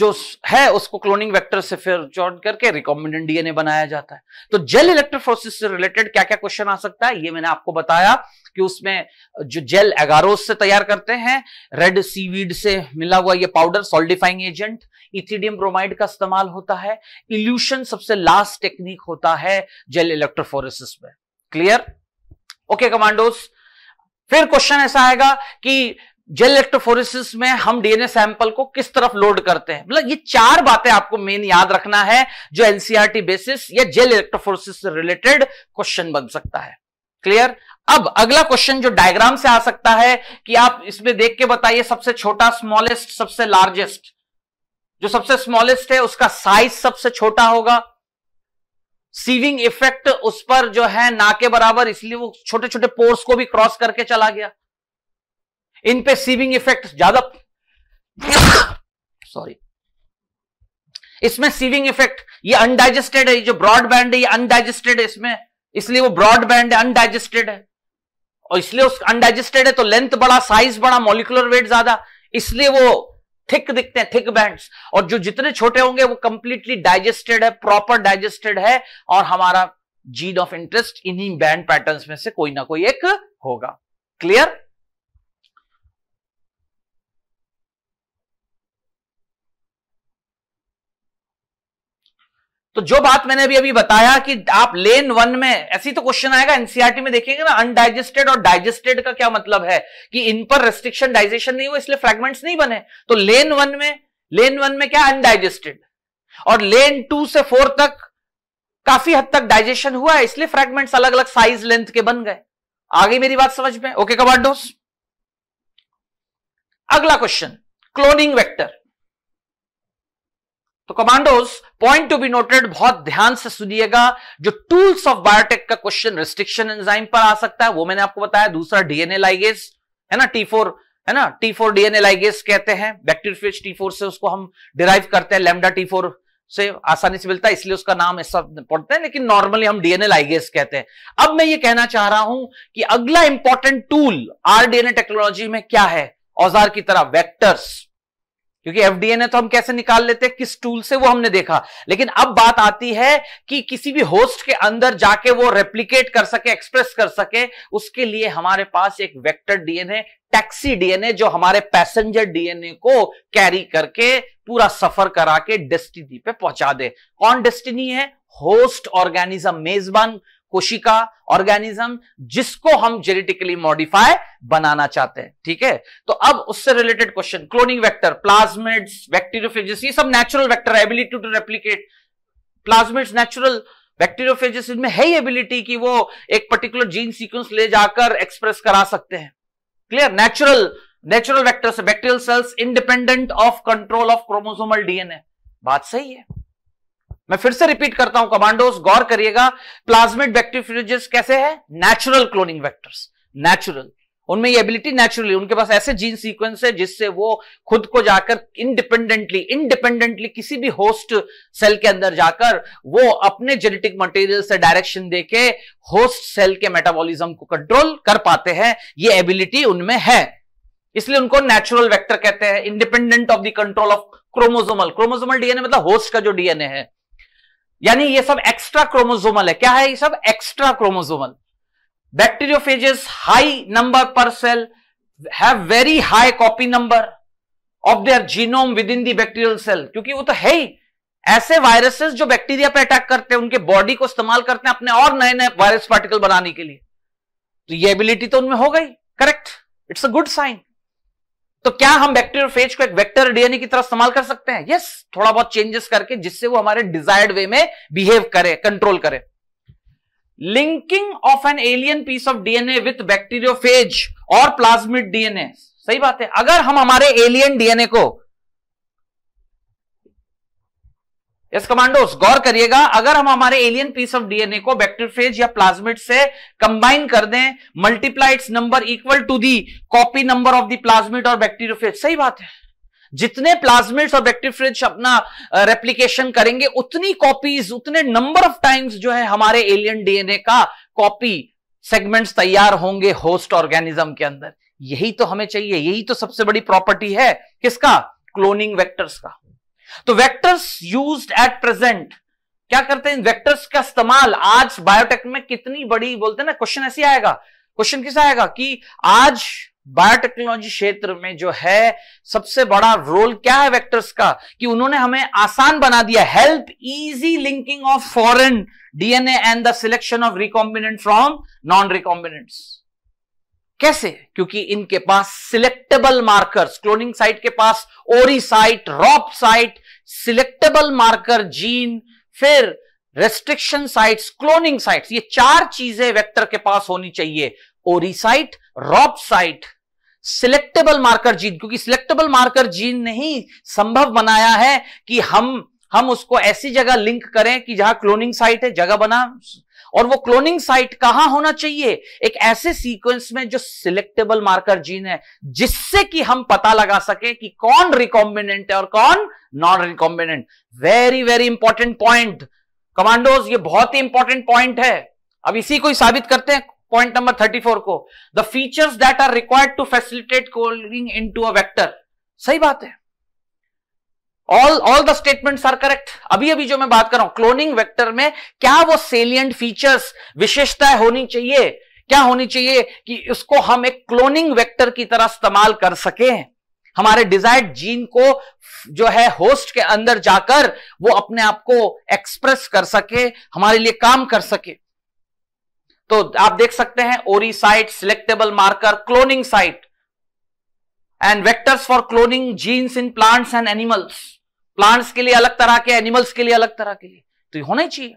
जो है उसको क्लोनिंग वेक्टर से फिर जॉइन करके रिकॉम्बिनेंट डीएनए बनाया जाता है तो जेल इलेक्ट्रोफोरेसिस से रिलेटेड क्या क्या क्वेश्चन आ सकता है ये मैंने आपको बताया कि उसमें जो जेल एगारोस से तैयार करते हैं रेड सीवीड से मिला हुआ ये powder solidifying agent ethidium bromide का इस्तेमाल होता है इल्यूशन सबसे लास्ट टेक्निक होता है जेल इलेक्ट्रोफोरेसिस में क्लियर ओके कमांडोस फिर क्वेश्चन ऐसा आएगा कि जेल इलेक्ट्रोफोरेसिस में हम डीएनए सैंपल को किस तरफ लोड करते हैं मतलब ये चार बातें आपको मेन याद रखना है जो एनसीआरटी बेसिस e या जेल इलेक्ट्रोफोरेसिस से रिलेटेड क्वेश्चन बन सकता है क्लियर अब अगला क्वेश्चन जो डायग्राम से आ सकता है कि आप इसमें देख के बताइए सबसे छोटा स्मॉलेस्ट सबसे लार्जेस्ट जो सबसे स्मॉलेस्ट है उसका साइज सबसे छोटा होगा सीविंग इफेक्ट उस पर जो है ना के बराबर इसलिए वो छोटे छोटे पोर्स को भी क्रॉस करके चला गया इन पे सीविंग इफेक्ट ज्यादा सॉरी इसमें सीविंग इफेक्ट ये अनडाइजेस्टेड है जो ब्रॉडबैंड है ये अनडाइजेस्टेड है इसमें इसलिए वो ब्रॉडबैंड है अनडाइजेस्टेड है और इसलिए उस अनडाइजेस्टेड है तो लेंथ बड़ा साइज बड़ा मोलिकुलर वेट ज्यादा इसलिए वो थिक दिखते हैं थिक बैंड्स और जो जितने छोटे होंगे वो कंप्लीटली डाइजेस्टेड है प्रॉपर डाइजेस्टेड है और हमारा जीन ऑफ इंटरेस्ट इन्हीं बैंड पैटर्न्स में से कोई ना कोई एक होगा क्लियर तो जो बात मैंने अभी अभी बताया कि आप लेन वन में ऐसी तो क्वेश्चन आएगा एनसीआरटी e में देखेंगे ना अनडाइजेस्टेड और डाइजेस्टेड का क्या मतलब है कि इन पर रेस्ट्रिक्शन डाइजेशन नहीं हुआ इसलिए फ्रेगमेंट्स नहीं बने तो लेन वन में लेन वन में क्या अनडाइजेस्टेड और लेन टू से फोर तक काफी हद तक डाइजेशन हुआ है इसलिए फ्रेगमेंट्स अलग अलग साइज लेंथ के बन गए आ गई मेरी बात समझ में ओके कमांडोस अगला क्वेश्चन क्लोनिंग वेक्टर तो commandos point to be noted बहुत ध्यान से सुनिएगा जो टूल्स ऑफ बायोटेक का क्वेश्चन रिस्ट्रिक्शन एंजाइम पर आ सकता है वो मैंने आपको बताया दूसरा डीएनए लाइगेज है ना टी फोर है ना टी फोर डीएनए लाइगेस कहते हैं बैक्टीरियोफेज टी फोर से उसको हम डिराइव करते हैं लेमडा टी फोर से आसानी से मिलता है इसलिए उसका नाम ऐसा पड़ता है लेकिन नॉर्मली हम डीएनए लाइगेस कहते हैं अब मैं ये कहना चाह रहा हूं कि अगला इंपॉर्टेंट टूल आरडीएनए टेक्नोलॉजी में क्या है औजार की तरह वेक्टर्स क्योंकि एफडीएनए तो हम कैसे निकाल लेते हैं किस टूल से वो हमने देखा लेकिन अब बात आती है कि किसी भी होस्ट के अंदर जाके वो रेप्लीकेट कर सके एक्सप्रेस कर सके उसके लिए हमारे पास एक वेक्टर डीएनए टैक्सी डीएनए जो हमारे पैसेंजर डीएनए को कैरी करके पूरा सफर करा के डेस्टिनी पे पहुंचा दे कौन डेस्टिनी है होस्ट ऑर्गेनिज्म मेजबान कोशिका ऑर्गेनिज्म जिसको हम जेनेटिकली मॉडिफाई बनाना चाहते हैं ठीक है तो अब उससे related question cloning vector plasmids bacteriophages ये सब natural vector ability to replicate plasmids natural bacteriophages इनमें है ही एबिलिटी कि वो एक पर्टिकुलर जीन सीक्वेंस ले जाकर एक्सप्रेस करा सकते हैं clear natural natural vectors bacterial cells independent of control of chromosomal DNA बात सही है मैं फिर से रिपीट करता हूं कमांडोस गौर करिएगा प्लाज्मिड बैक्टीरियोफेजेस कैसे है नेचुरल क्लोनिंग वेक्टर्स नेचुरल उनमें ये एबिलिटी नेचुरली उनके पास ऐसे जीन सीक्वेंस है जिससे वो खुद को जाकर इंडिपेंडेंटली इंडिपेंडेंटली किसी भी होस्ट सेल के अंदर जाकर वो अपने जेनेटिक मटेरियल से डायरेक्शन देके होस्ट सेल के मेटाबॉलिज्म को कंट्रोल कर पाते हैं ये एबिलिटी उनमें है इसलिए उनको नेचुरल वेक्टर कहते हैं independent of the control of chromosomal chromosomal DNA मतलब होस्ट का जो डीएनए है यानी ये सब एक्स्ट्रा क्रोमोजोमल है क्या है ये सब extra chromosomal bacteriophages high number per cell have very high copy number of their genome within the bacterial cell क्योंकि वो तो है ही ऐसे वायरसेस जो बैक्टीरिया पे अटैक करते हैं उनके बॉडी को इस्तेमाल करते हैं अपने और नए नए वायरस पार्टिकल बनाने के लिए तो ये एबिलिटी तो उनमें हो गई correct it's a good sign तो क्या हम बैक्टीरियोफेज को एक वेक्टर डीएनए की तरह इस्तेमाल कर सकते हैं यस थोड़ा बहुत चेंजेस करके जिससे वो हमारे डिजायर्ड वे में बिहेव करे कंट्रोल करे linking of an alien piece of DNA with bacteriophage और प्लाज्मिड डीएनए सही बात है अगर हम हमारे एलियन डीएनए को यस कमांडोस गौर करिएगा अगर हम हमारे एलियन पीस ऑफ डीएनए को बैक्टीरियोफेज या प्लाज्मिड से कंबाइन कर दें multiplied number equal to the copy number of the plasmid और बैक्टीरियोफेज सही बात है जितने प्लाज्मिड्स और बैक्टीरियोफेज अपना रेप्लीकेशन करेंगे उतनी कॉपीज उतने नंबर ऑफ टाइम्स जो है हमारे एलियन डीएनए का कॉपी सेगमेंट्स तैयार होंगे होस्ट ऑर्गेनिज्म के अंदर यही तो हमें चाहिए यही तो सबसे बड़ी प्रॉपर्टी है किसका क्लोनिंग वेक्टर्स का तो वेक्टर्स यूज्ड एट प्रेजेंट क्या करते हैं वेक्टर्स का इस्तेमाल आज बायोटेक में कितनी बड़ी बोलते हैं ना क्वेश्चन ऐसे आएगा क्वेश्चन किस आएगा कि आज बायोटेक्नोलॉजी क्षेत्र में जो है सबसे बड़ा रोल क्या है वेक्टर्स का कि उन्होंने हमें आसान बना दिया help easy linking of foreign DNA and the selection of recombinant from non recombinants कैसे क्योंकि इनके पास सिलेक्टेबल मार्कर्स क्लोनिंग साइट के पास ori site rop site selectable marker gene फिर रेस्ट्रिक्शन साइट्स क्लोनिंग साइट्स ये चार चीजें वेक्टर के पास होनी चाहिए ori site rop site selectable marker gene क्योंकि सिलेक्टेबल मार्कर जीन ने ही संभव बनाया है कि हम हम उसको ऐसी जगह लिंक करें कि जहां क्लोनिंग साइट है जगह बना और वो क्लोनिंग साइट कहां होना चाहिए एक ऐसे सीक्वेंस में जो सिलेक्टेबल मार्कर जीन है जिससे कि हम पता लगा सके कि कौन रिकॉम्बिनेंट है और कौन non recombinant very very important point commandos ये बहुत ही इंपॉर्टेंट पॉइंट है अब इसी को ही साबित करते हैं पॉइंट नंबर थर्टी फोर को the features that are required to facilitate cloning into a vector सही बात है all all the statements are correct अभी अभी जो मैं बात कर रहा हूं क्लोनिंग वेक्टर में क्या वो सेलियंट फीचर्स विशेषताएं होनी चाहिए क्या होनी चाहिए कि उसको हम एक क्लोनिंग वेक्टर की तरह इस्तेमाल कर सके हमारे डिजायर्ड जीन को जो है होस्ट के अंदर जाकर वो अपने आप को एक्सप्रेस कर सके हमारे लिए काम कर सके तो आप देख सकते हैं ori site selectable marker cloning site and vectors for cloning genes in plants and animals plants के लिए अलग तरह के एनिमल्स के लिए अलग तरह के लिए तो ये होना ही चाहिए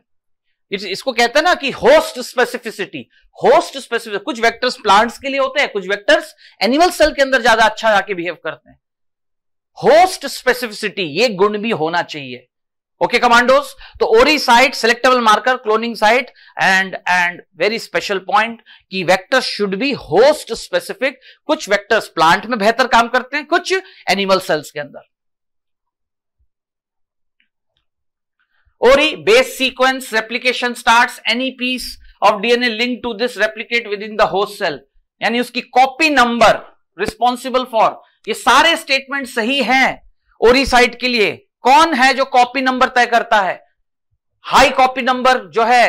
इसको कहते हैं ना कि होस्ट स्पेसिफिसिटी होस्ट स्पेसिफिक कुछ वेक्टर्स प्लांट्स के लिए होते हैं कुछ वेक्टर्स एनिमल सेल के अंदर ज्यादा अच्छा जाके बिहेव करते हैं होस्ट स्पेसिफिसिटी ये गुण भी होना चाहिए ओके कमांडोस तो ori site selectable marker cloning site and and very special point कि vector should be host specific कुछ वेक्टर्स प्लांट में बेहतर काम करते हैं कुछ एनिमल सेल्स के अंदर ori base sequence replication start any piece of DNA link to this replicate within the host cell यानी उसकी कॉपी नंबर रिस्पॉन्सिबल फॉर ये सारे स्टेटमेंट सही है ओरी साइट के लिए कौन है जो कॉपी नंबर तय करता है हाई कॉपी नंबर जो है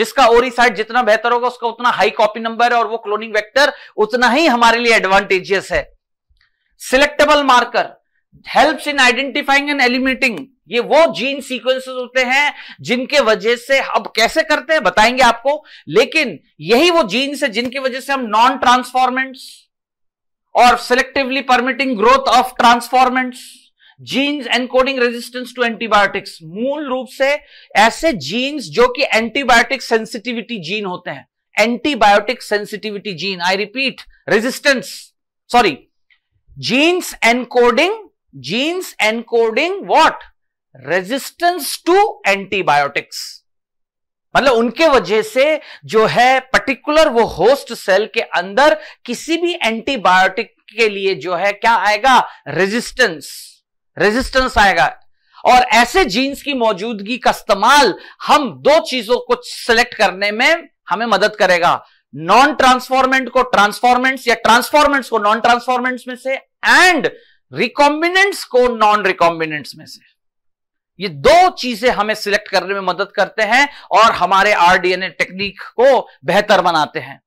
जिसका ओरी साइड जितना बेहतर होगा उसका उतना हाई कॉपी नंबर है और वो क्लोनिंग वेक्टर उतना ही हमारे लिए एडवांटेजियस है selectable marker helps in identifying and eliminating ये वो जीन सीक्वेंसेस होते हैं जिनके वजह से अब कैसे करते हैं बताएंगे आपको लेकिन यही वो जीन्स है जिनकी वजह से हम नॉन ट्रांसफॉर्मेंट्स और selectively permitting growth of transformants genes encoding resistance to antibiotics मूल रूप से ऐसे जीन्स जो कि एंटीबायोटिक सेंसिटिविटी जीन होते हैं antibiotic sensitivity gene I repeat resistance sorry genes encoding genes encoding what resistance to antibiotics मतलब उनके वजह से जो है पर्टिकुलर वो होस्ट सेल के अंदर किसी भी एंटीबायोटिक के लिए जो है क्या आएगा रेजिस्टेंस रेजिस्टेंस आएगा और ऐसे जीन्स की मौजूदगी का इस्तेमाल हम दो चीजों को सिलेक्ट करने में हमें मदद करेगा नॉन ट्रांसफॉर्मेंट को ट्रांसफॉर्मेंट्स या ट्रांसफॉर्मेंट्स को नॉन ट्रांसफॉर्मेंट्स में से एंड रिकॉम्बिनेंट्स को नॉन रिकॉम्बिनेंट्स में से ये दो चीजें हमें सिलेक्ट करने में मदद करते हैं और हमारे आरडीएनए टेक्निक को बेहतर बनाते हैं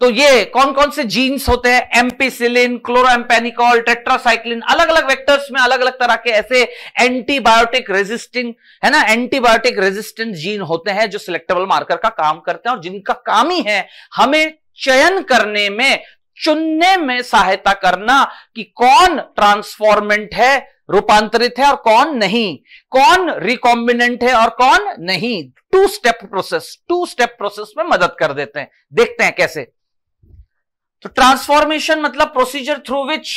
तो ये कौन कौन से जीन्स होते हैं एम्पीसिलिन क्लोरोम्पेनिकॉल टेट्रासाइक्लिन अलग अलग वेक्टर्स में अलग अलग तरह के ऐसे एंटीबायोटिक रेजिस्टिंग है ना एंटीबायोटिक रेजिस्टेंट जीन होते हैं जो सिलेक्टेबल मार्कर का काम करते हैं और जिनका काम ही है हमें चयन करने में चुनने में सहायता करना कि कौन ट्रांसफॉर्मेंट है रूपांतरित है और कौन नहीं कौन रिकॉम्बिनेंट है और कौन नहीं two step process two step process में मदद कर देते हैं देखते हैं कैसे तो ट्रांसफॉर्मेशन मतलब procedure through which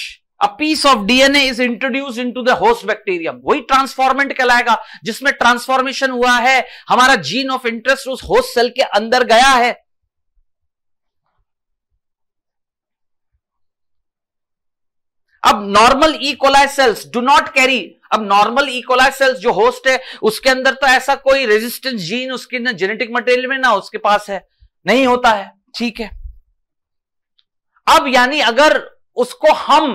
a piece of DNA is introduce into the host bacterium वही ट्रांसफॉर्मेंट कहलाएगा जिसमें ट्रांसफॉर्मेशन हुआ है हमारा जीन ऑफ इंटरेस्ट उस होस्ट सेल के अंदर गया है अब normal E coli cells do not carry अब नॉर्मल इकोलाई सेल्स जो होस्ट है उसके अंदर तो ऐसा कोई रेजिस्टेंस जीन उसके जेनेटिक मटेरियल में ना उसके पास है नहीं होता है ठीक है अब यानी अगर उसको हम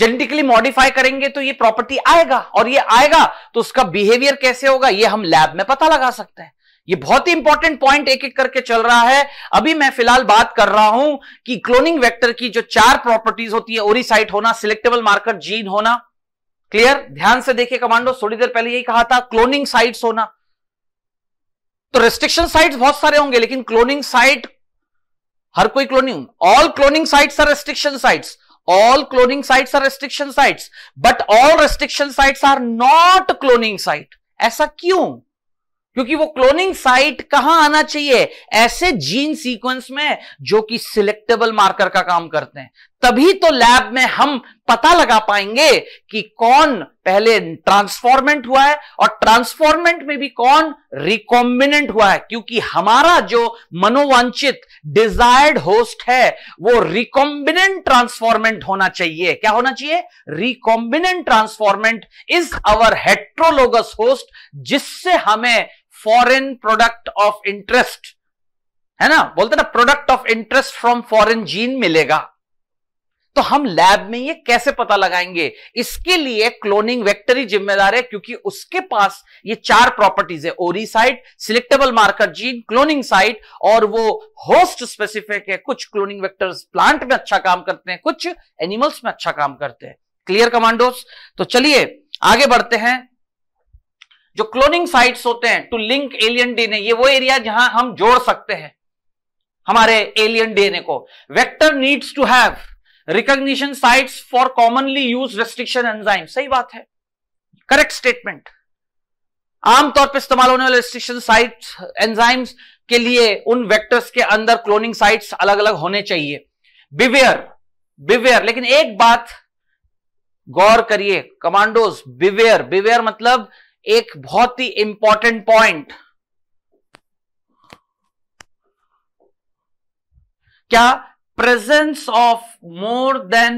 जेनेटिकली मॉडिफाई करेंगे तो ये प्रॉपर्टी आएगा और ये आएगा तो उसका बिहेवियर कैसे होगा ये हम लैब में पता लगा सकते हैं ये बहुत ही इंपॉर्टेंट पॉइंट एक एक करके चल रहा है अभी मैं फिलहाल बात कर रहा हूं कि क्लोनिंग वेक्टर की जो चार प्रॉपर्टीज होती है ओरिसाइट होना सिलेक्टेबल मार्कर जीन होना क्लियर ध्यान से देखिए कमांडो थोड़ी देर पहले यही कहा था क्लोनिंग साइट्स होना तो रेस्ट्रिक्शन साइट्स बहुत सारे होंगे लेकिन क्लोनिंग साइट हर कोई cloning all cloning sites are restriction sites all cloning sites are restriction sites but all restriction sites are not cloning site ऐसा क्यों क्योंकि वो क्लोनिंग साइट कहां आना चाहिए ऐसे जीन सीक्वेंस में जो कि सिलेक्टेबल मार्कर का काम करते हैं तभी तो लैब में हम पता लगा पाएंगे कि कौन पहले ट्रांसफॉर्मेंट हुआ है और ट्रांसफॉर्मेंट में भी कौन रिकॉम्बिनेंट हुआ है क्योंकि हमारा जो मनोवांछित डिजायर्ड होस्ट है वो रिकॉम्बिनेंट ट्रांसफॉर्मेंट होना चाहिए क्या होना चाहिए recombinant transformant is our heterologous host जिससे हमें फॉरेन प्रोडक्ट ऑफ इंटरेस्ट है ना बोलते ना product of interest from foreign gene मिलेगा तो हम लैब में ये कैसे पता लगाएंगे इसके लिए क्लोनिंग वेक्टर ही जिम्मेदार है क्योंकि उसके पास ये चार प्रॉपर्टीज है ori site selectable marker gene cloning site और वो होस्ट स्पेसिफिक है कुछ क्लोनिंग वेक्टर्स प्लांट में अच्छा काम करते हैं कुछ एनिमल्स में अच्छा काम करते हैं क्लियर कमांडोस तो चलिए आगे बढ़ते हैं जो क्लोनिंग साइट्स होते हैं टू लिंक एलियन डीएनए ये वो एरिया जहां हम जोड़ सकते हैं हमारे एलियन डीएनए को vector needs to have recognition sites for commonly use restriction enzyme सही बात है करेक्ट स्टेटमेंट आमतौर पर इस्तेमाल होने वाले रेस्ट्रिक्शन साइट्स एंजाइम्स के लिए उन वेक्टर्स के अंदर क्लोनिंग साइट्स अलग अलग होने चाहिए बिवेयर बिवेयर लेकिन एक बात गौर करिए कमांडोज बिवेयर बिवेयर मतलब एक बहुत ही इंपॉर्टेंट पॉइंट क्या presence of more than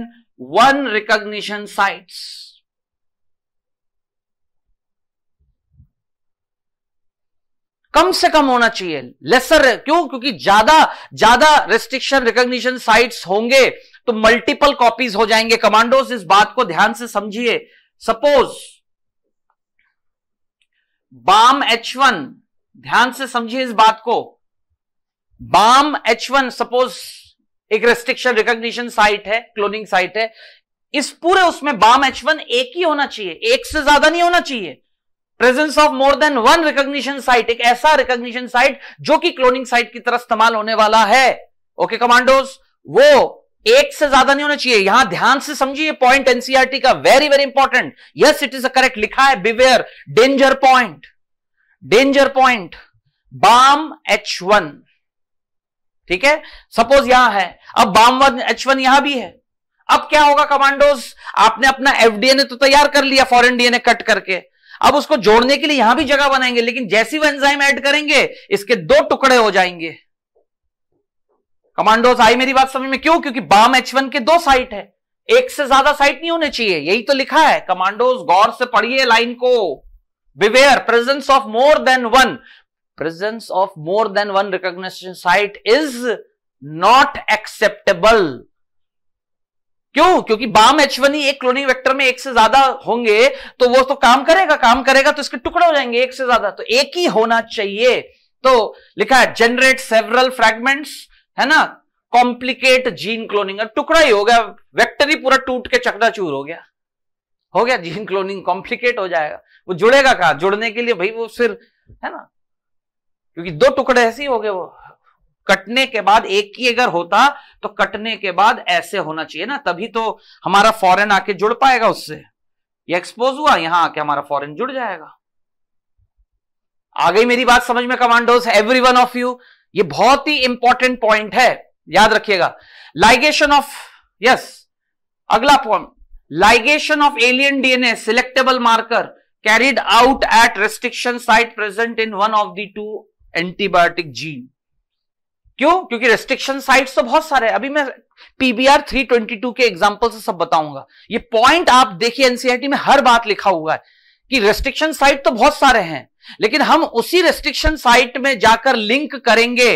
one recognition sites. कम से कम होना चाहिए लेसर क्यों क्योंकि ज्यादा ज्यादा रेस्ट्रिक्शन रिकॉग्निशन साइट्स होंगे तो मल्टीपल कॉपीज हो जाएंगे कमांडोज इस बात को ध्यान से समझिए सपोज बाम एच वन ध्यान से समझिए इस बात को बाम एच वन सपोज एक रेस्ट्रिक्शन रिकॉग्निशन साइट है क्लोनिंग साइट है इस पूरे उसमें बाम एच वन एक ही होना चाहिए एक से ज्यादा नहीं होना चाहिए presence of more than one recognition site एक ऐसा रिकॉग्निशन साइट जो कि क्लोनिंग साइट की तरह इस्तेमाल होने वाला है ओके कमांडोज वो एक से ज्यादा नहीं होना चाहिए यहां ध्यान से समझिए पॉइंट एनसीआरटी e का very very important yes it is a correct लिखा है beware danger point danger point bam H one ठीक है सपोज यहां है अब बाम वन एच वन यहां भी है अब क्या होगा कमांडोज आपने अपना एफडीएनए तो तैयार कर लिया फॉरन डीएनए कट करके अब उसको जोड़ने के लिए यहां भी जगह बनाएंगे लेकिन जैसी वो एंजाइम ऐड करेंगे इसके दो टुकड़े हो जाएंगे कमांडोज आई मेरी बात समझ में क्यों क्योंकि बाम एच वन के दो साइट है एक से ज्यादा साइट नहीं होने चाहिए यही तो लिखा है कमांडोज गौर से पढ़िए लाइन को beware presence of more than one presence of more than one recognition site is not acceptable क्यों क्योंकि बाम एच वन ही एक क्लोनिंग वेक्टर में एक से ज्यादा होंगे तो वो तो काम करेगा काम करेगा तो इसके टुकड़े हो जाएंगे एक से ज्यादा तो एक ही होना चाहिए तो लिखा है जनरेट सेवरल फ्रेगमेंट्स है ना कॉम्प्लिकेट जीन क्लोनिंग अब टुकड़ा ही हो गया वेक्टर ही पूरा टूट के चकनाचूर हो गया हो गया जीन क्लोनिंग कॉम्प्लिकेट हो जाएगा वो जुड़ेगा कहा जुड़ने के लिए भाई वो फिर है ना क्योंकि दो टुकड़े ऐसे ही हो गए वो कटने के बाद एक ही अगर होता तो कटने के बाद ऐसे होना चाहिए ना तभी तो हमारा फॉरेन आके जुड़ पाएगा उससे ये एक्सपोज हुआ यहां आके हमारा फॉरेन जुड़ जाएगा आ गई मेरी बात समझ में commandos every one of you ये बहुत ही इंपॉर्टेंट पॉइंट है याद रखिएगा लाइगेशन ऑफ यस अगला point ligation of alien DNA selectable marker carried out at restriction site present in one of the two antibiotic gene क्यों क्योंकि रेस्ट्रिक्शन साइट्स तो बहुत सारे हैं अभी मैं पीबीआर 322 के एग्जांपल से सब बताऊंगा ये पॉइंट आप देखिए एनसीआरटी e में हर बात लिखा हुआ है कि रेस्ट्रिक्शन साइट तो बहुत सारे हैं लेकिन हम उसी रेस्ट्रिक्शन साइट में जाकर लिंक करेंगे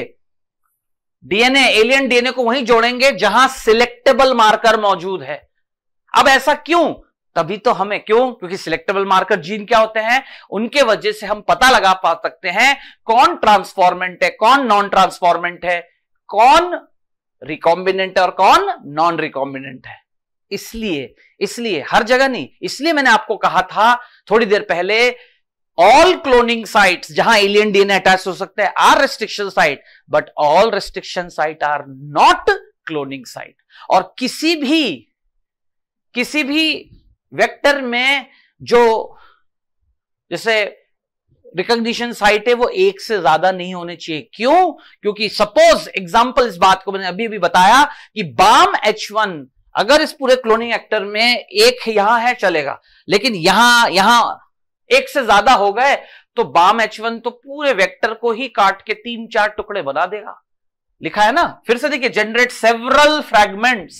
डीएनए एलियन डीएनए को वहीं जोड़ेंगे जहां सिलेक्टेबल मार्कर मौजूद है अब ऐसा क्यों तभी तो हमें क्यों क्योंकि सिलेक्टेबल मार्कर जीन क्या होते हैं उनके वजह से हम पता लगा पा सकते हैं कौन ट्रांसफॉर्मेंट है कौन नॉन ट्रांसफॉर्मेंट है कौन रिकॉम्बिनेंट है और कौन नॉन रिकॉम्बिनेंट है इसलिए इसलिए हर जगह नहीं इसलिए मैंने आपको कहा था थोड़ी देर पहले ऑल क्लोनिंग साइट जहां एलियन डीएनए अटैच हो सकते हैं are restriction site but all restriction site are not cloning site और किसी भी किसी भी वेक्टर में जो जैसे रिकग्निशन साइट है वो एक से ज्यादा नहीं होने चाहिए क्यों क्योंकि सपोज एग्जाम्पल इस बात को मैंने अभी भी बताया कि बाम एच वन अगर इस पूरे क्लोनिंग एक्टर में एक यहां है चलेगा लेकिन यहां यहां एक से ज्यादा हो गए तो बाम एच वन तो पूरे वेक्टर को ही काट के तीन चार टुकड़े बना देगा लिखा है ना फिर से देखिए जनरेट सेवरल फ्रेगमेंट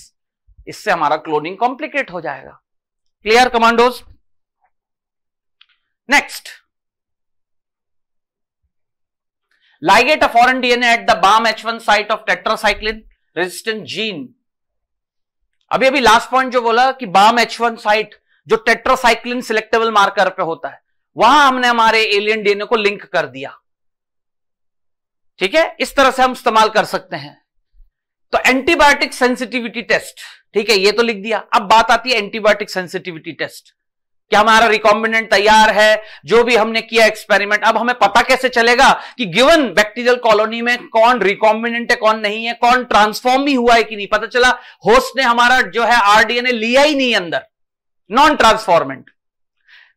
इससे हमारा क्लोनिंग कॉम्प्लिकेट हो जाएगा clear commandos next ligate a foreign DNA at the bam H one site of tetracycline resistant gene अभी अभी लास्ट पॉइंट जो बोला कि बाम एच वन साइट जो टेट्रासाइक्लिन सिलेक्टेबल मार्कर पे होता है वहां हमने हमारे एलियन डीएनए को लिंक कर दिया ठीक है इस तरह से हम इस्तेमाल कर सकते हैं तो एंटीबायोटिक सेंसिटिविटी टेस्ट ठीक है ये तो लिख दिया अब बात आती है एंटीबायोटिक सेंसिटिविटी टेस्ट क्या हमारा रिकॉम्बिनेंट तैयार है जो भी हमने किया एक्सपेरिमेंट अब हमें पता कैसे चलेगा कि गिवन बैक्टीरियल कॉलोनी में कौन रिकॉम्बिनेंट है कौन नहीं है कौन ट्रांसफॉर्म ही हुआ है कि नहीं पता चला होस्ट ने हमारा जो है आरडीएनए लिया ही नहीं अंदर नॉन ट्रांसफॉर्मेंट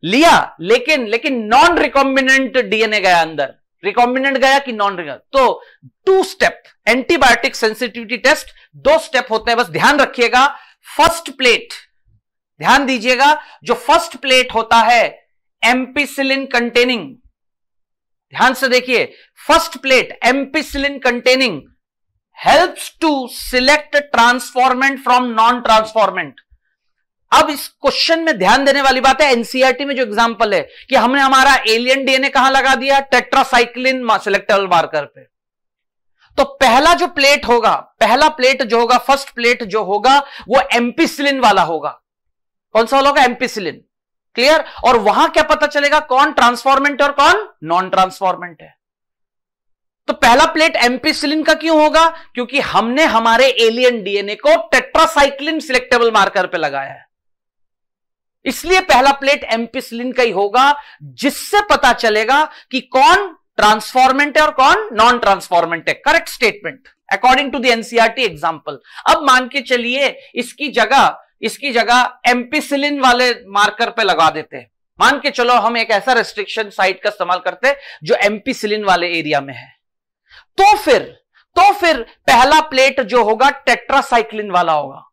लिया लेकिन लेकिन नॉन रिकॉम्बिनेंट डीएनए गया अंदर रिकॉम्बिनेंट गया कि नॉन रिकॉम तो two step antibiotic sensitivity test दो स्टेप होते हैं बस ध्यान रखिएगा फर्स्ट प्लेट ध्यान दीजिएगा जो फर्स्ट प्लेट होता है एम्पीसिलिन कंटेनिंग ध्यान से देखिए first plate ampicillin containing helps to select transformant from non transformant अब इस क्वेश्चन में ध्यान देने वाली बात है एनसीआरटी e में जो एग्जाम्पल है कि हमने हमारा एलियन डीएनए कहां लगा दिया टेट्रासाइक्लिन सिलेक्टेबल मार्कर पे तो पहला जो प्लेट होगा पहला प्लेट जो होगा फर्स्ट प्लेट जो होगा वो एम्पिसिलिन वाला होगा कौन सा वाला होगा एम्पिसिलिन क्लियर और वहां क्या पता चलेगा कौन ट्रांसफॉर्मेंट और कौन नॉन ट्रांसफॉर्मेंट है तो पहला प्लेट एम्पिसिलिन का क्यों होगा क्योंकि हमने हमारे एलियन डीएनए को टेट्रासाइक्लिन सिलेक्टेबल मार्कर पे लगाया है इसलिए पहला प्लेट एम्पिसलिन का ही होगा जिससे पता चलेगा कि कौन ट्रांसफॉर्मेंट है और कौन नॉन ट्रांसफॉर्मेंट है correct statement according to the NCERT example अब मान के चलिए इसकी जगह इसकी जगह एम्पिसिलिन वाले मार्कर पे लगा देते हैं मान के चलो हम एक ऐसा रेस्ट्रिक्शन साइट का इस्तेमाल करते हैं जो एम्पिसिलिन वाले एरिया में है तो फिर तो फिर पहला प्लेट जो होगा टेट्रासाइक्लिन वाला होगा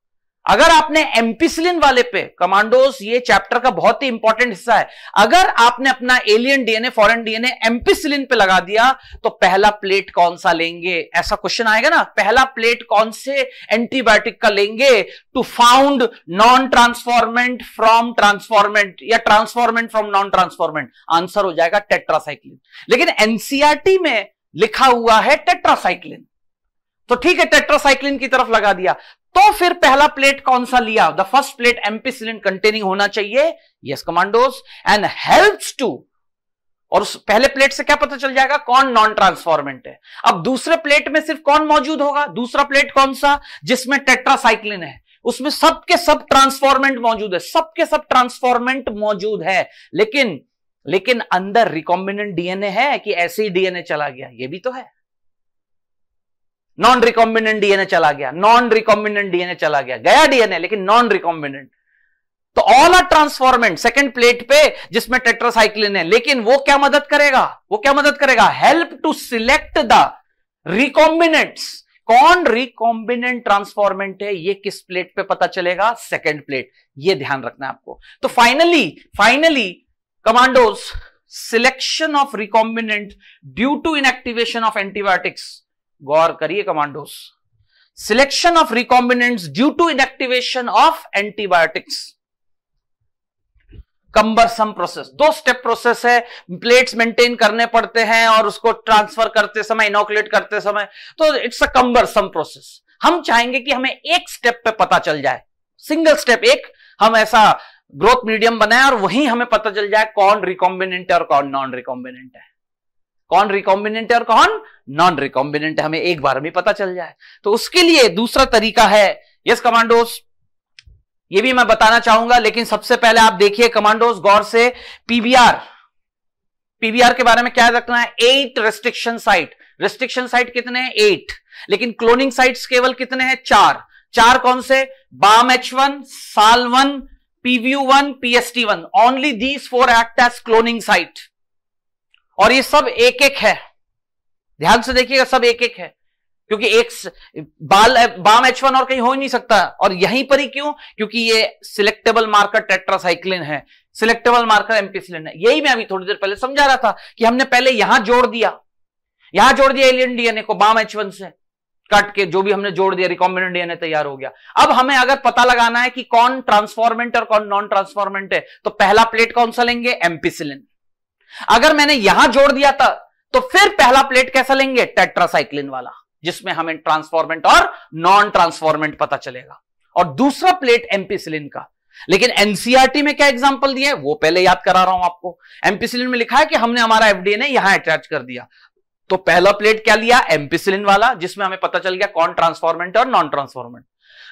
अगर आपने एम्पिसिलिन वाले पे कमांडोस ये चैप्टर का बहुत ही इंपॉर्टेंट हिस्सा है अगर आपने अपना alien DNA foreign DNA ampicillin पे लगा दिया तो पहला प्लेट कौन सा लेंगे ऐसा क्वेश्चन आएगा ना पहला प्लेट कौन से एंटीबायोटिक का लेंगे to found non transformant from transformant या transformant from non transformant answer हो जाएगा टेट्रासाइक्लिन लेकिन एनसीआरटी e में लिखा हुआ है टेट्रासाइक्लिन तो ठीक है टेट्रासाइक्लिन की तरफ लगा दिया तो फिर पहला प्लेट कौन सा लिया the first plate ampicillin containing होना चाहिए yes commandos and helps to और उस पहले प्लेट से क्या पता चल जाएगा कौन नॉन ट्रांसफॉर्मेंट है अब दूसरे प्लेट में सिर्फ कौन मौजूद होगा दूसरा प्लेट कौन सा जिसमें टेट्रासाइक्लिन है उसमें सबके सब ट्रांसफॉर्मेंट मौजूद है सबके सब ट्रांसफॉर्मेंट मौजूद है लेकिन लेकिन अंदर रिकॉम्बिनेंट डीएनए है कि ऐसे ही डीएनए चला गया ये भी तो है नॉन रिकॉम्बिनेंट डीएनए चला गया नॉन रिकॉम्बिनेंट डीएनए चला गया गया डीएनए लेकिन नॉन रिकॉम्बिनेंट तो all are transformant second plate पे जिसमें टेट्रासाइक्लिन है लेकिन वो क्या मदद करेगा वो क्या मदद करेगा help to select the recombinants कौन रिकॉम्बिनेंट ट्रांसफॉर्मेंट है ये किस प्लेट पे पता चलेगा सेकंड प्लेट ये ध्यान रखना है आपको तो finally finally commandos selection of recombinant due to inactivation of antibiotics गौर करिए commandos selection of recombinants due to inactivation of antibiotics cumbersome process दो स्टेप प्रोसेस है प्लेट्स मेंटेन करने पड़ते हैं और उसको ट्रांसफर करते समय इनोकुलेट करते समय तो इट्स अ कंबरसम प्रोसेस हम चाहेंगे कि हमें एक स्टेप पे पता चल जाए सिंगल स्टेप एक हम ऐसा ग्रोथ मीडियम बनाए और वहीं हमें पता चल जाए कौन रिकॉम्बिनेंट है और कौन नॉन रिकॉम्बिनेंट है कौन रिकॉम्बिनेंट है और कौन नॉन रिकॉम्बिनेंट है हमें एक बार में पता चल जाए तो उसके लिए दूसरा तरीका है यस कमांडोस ये भी मैं बताना चाहूंगा लेकिन सबसे पहले आप देखिए कमांडोज गौर से पीबीआर पीबीआर के बारे में क्या रखना है at restriction site restriction site कितने हैं एट लेकिन क्लोनिंग साइट्स केवल कितने हैं चार चार कौन से bam H one sal one PVU one PST one only these four act as cloning site और ये सब एक एक है ध्यान से देखिएगा सब एक एक है क्योंकि एक बाल बाम एच वन और कहीं हो ही नहीं सकता और यहीं पर ही क्यों क्योंकि ये सिलेक्टेबल मार्कर टेट्रासाइक्लिन है सिलेक्टेबल मार्कर एम्पिसिलिन है यही मैं अभी थोड़ी देर पहले समझा रहा था कि हमने पहले यहां जोड़ दिया यहां जोड़ दिया एलियन डीएनए को बाम एच वन से कट के जो भी हमने जोड़ दिया रिकॉम्बिनेंट डीएनए तैयार हो गया अब हमें अगर पता लगाना है कि कौन ट्रांसफॉर्मेंट और कौन नॉन ट्रांसफॉर्मेंट है तो पहला प्लेट कौन सा लेंगे एम्पिसिलिन अगर मैंने यहां जोड़ दिया था तो फिर पहला प्लेट कैसा लेंगे टेट्रासाइक्लिन वाला जिसमें हमें ट्रांसफॉर्मेंट और नॉन ट्रांसफॉर्मेंट पता चलेगा और दूसरा प्लेट एम्पिसिलिन का लेकिन एनसीआरटी e में क्या एग्जाम्पल दिया है वो पहले याद करा रहा हूं आपको एम्पिसिलिन में लिखा है कि हमने हमारा एफडीए ने यहां अटैच कर दिया तो पहला प्लेट क्या लिया एम्पिसिलिन वाला जिसमें हमें पता चल गया कौन ट्रांसफॉर्मेंट और नॉन ट्रांसफॉर्मेंट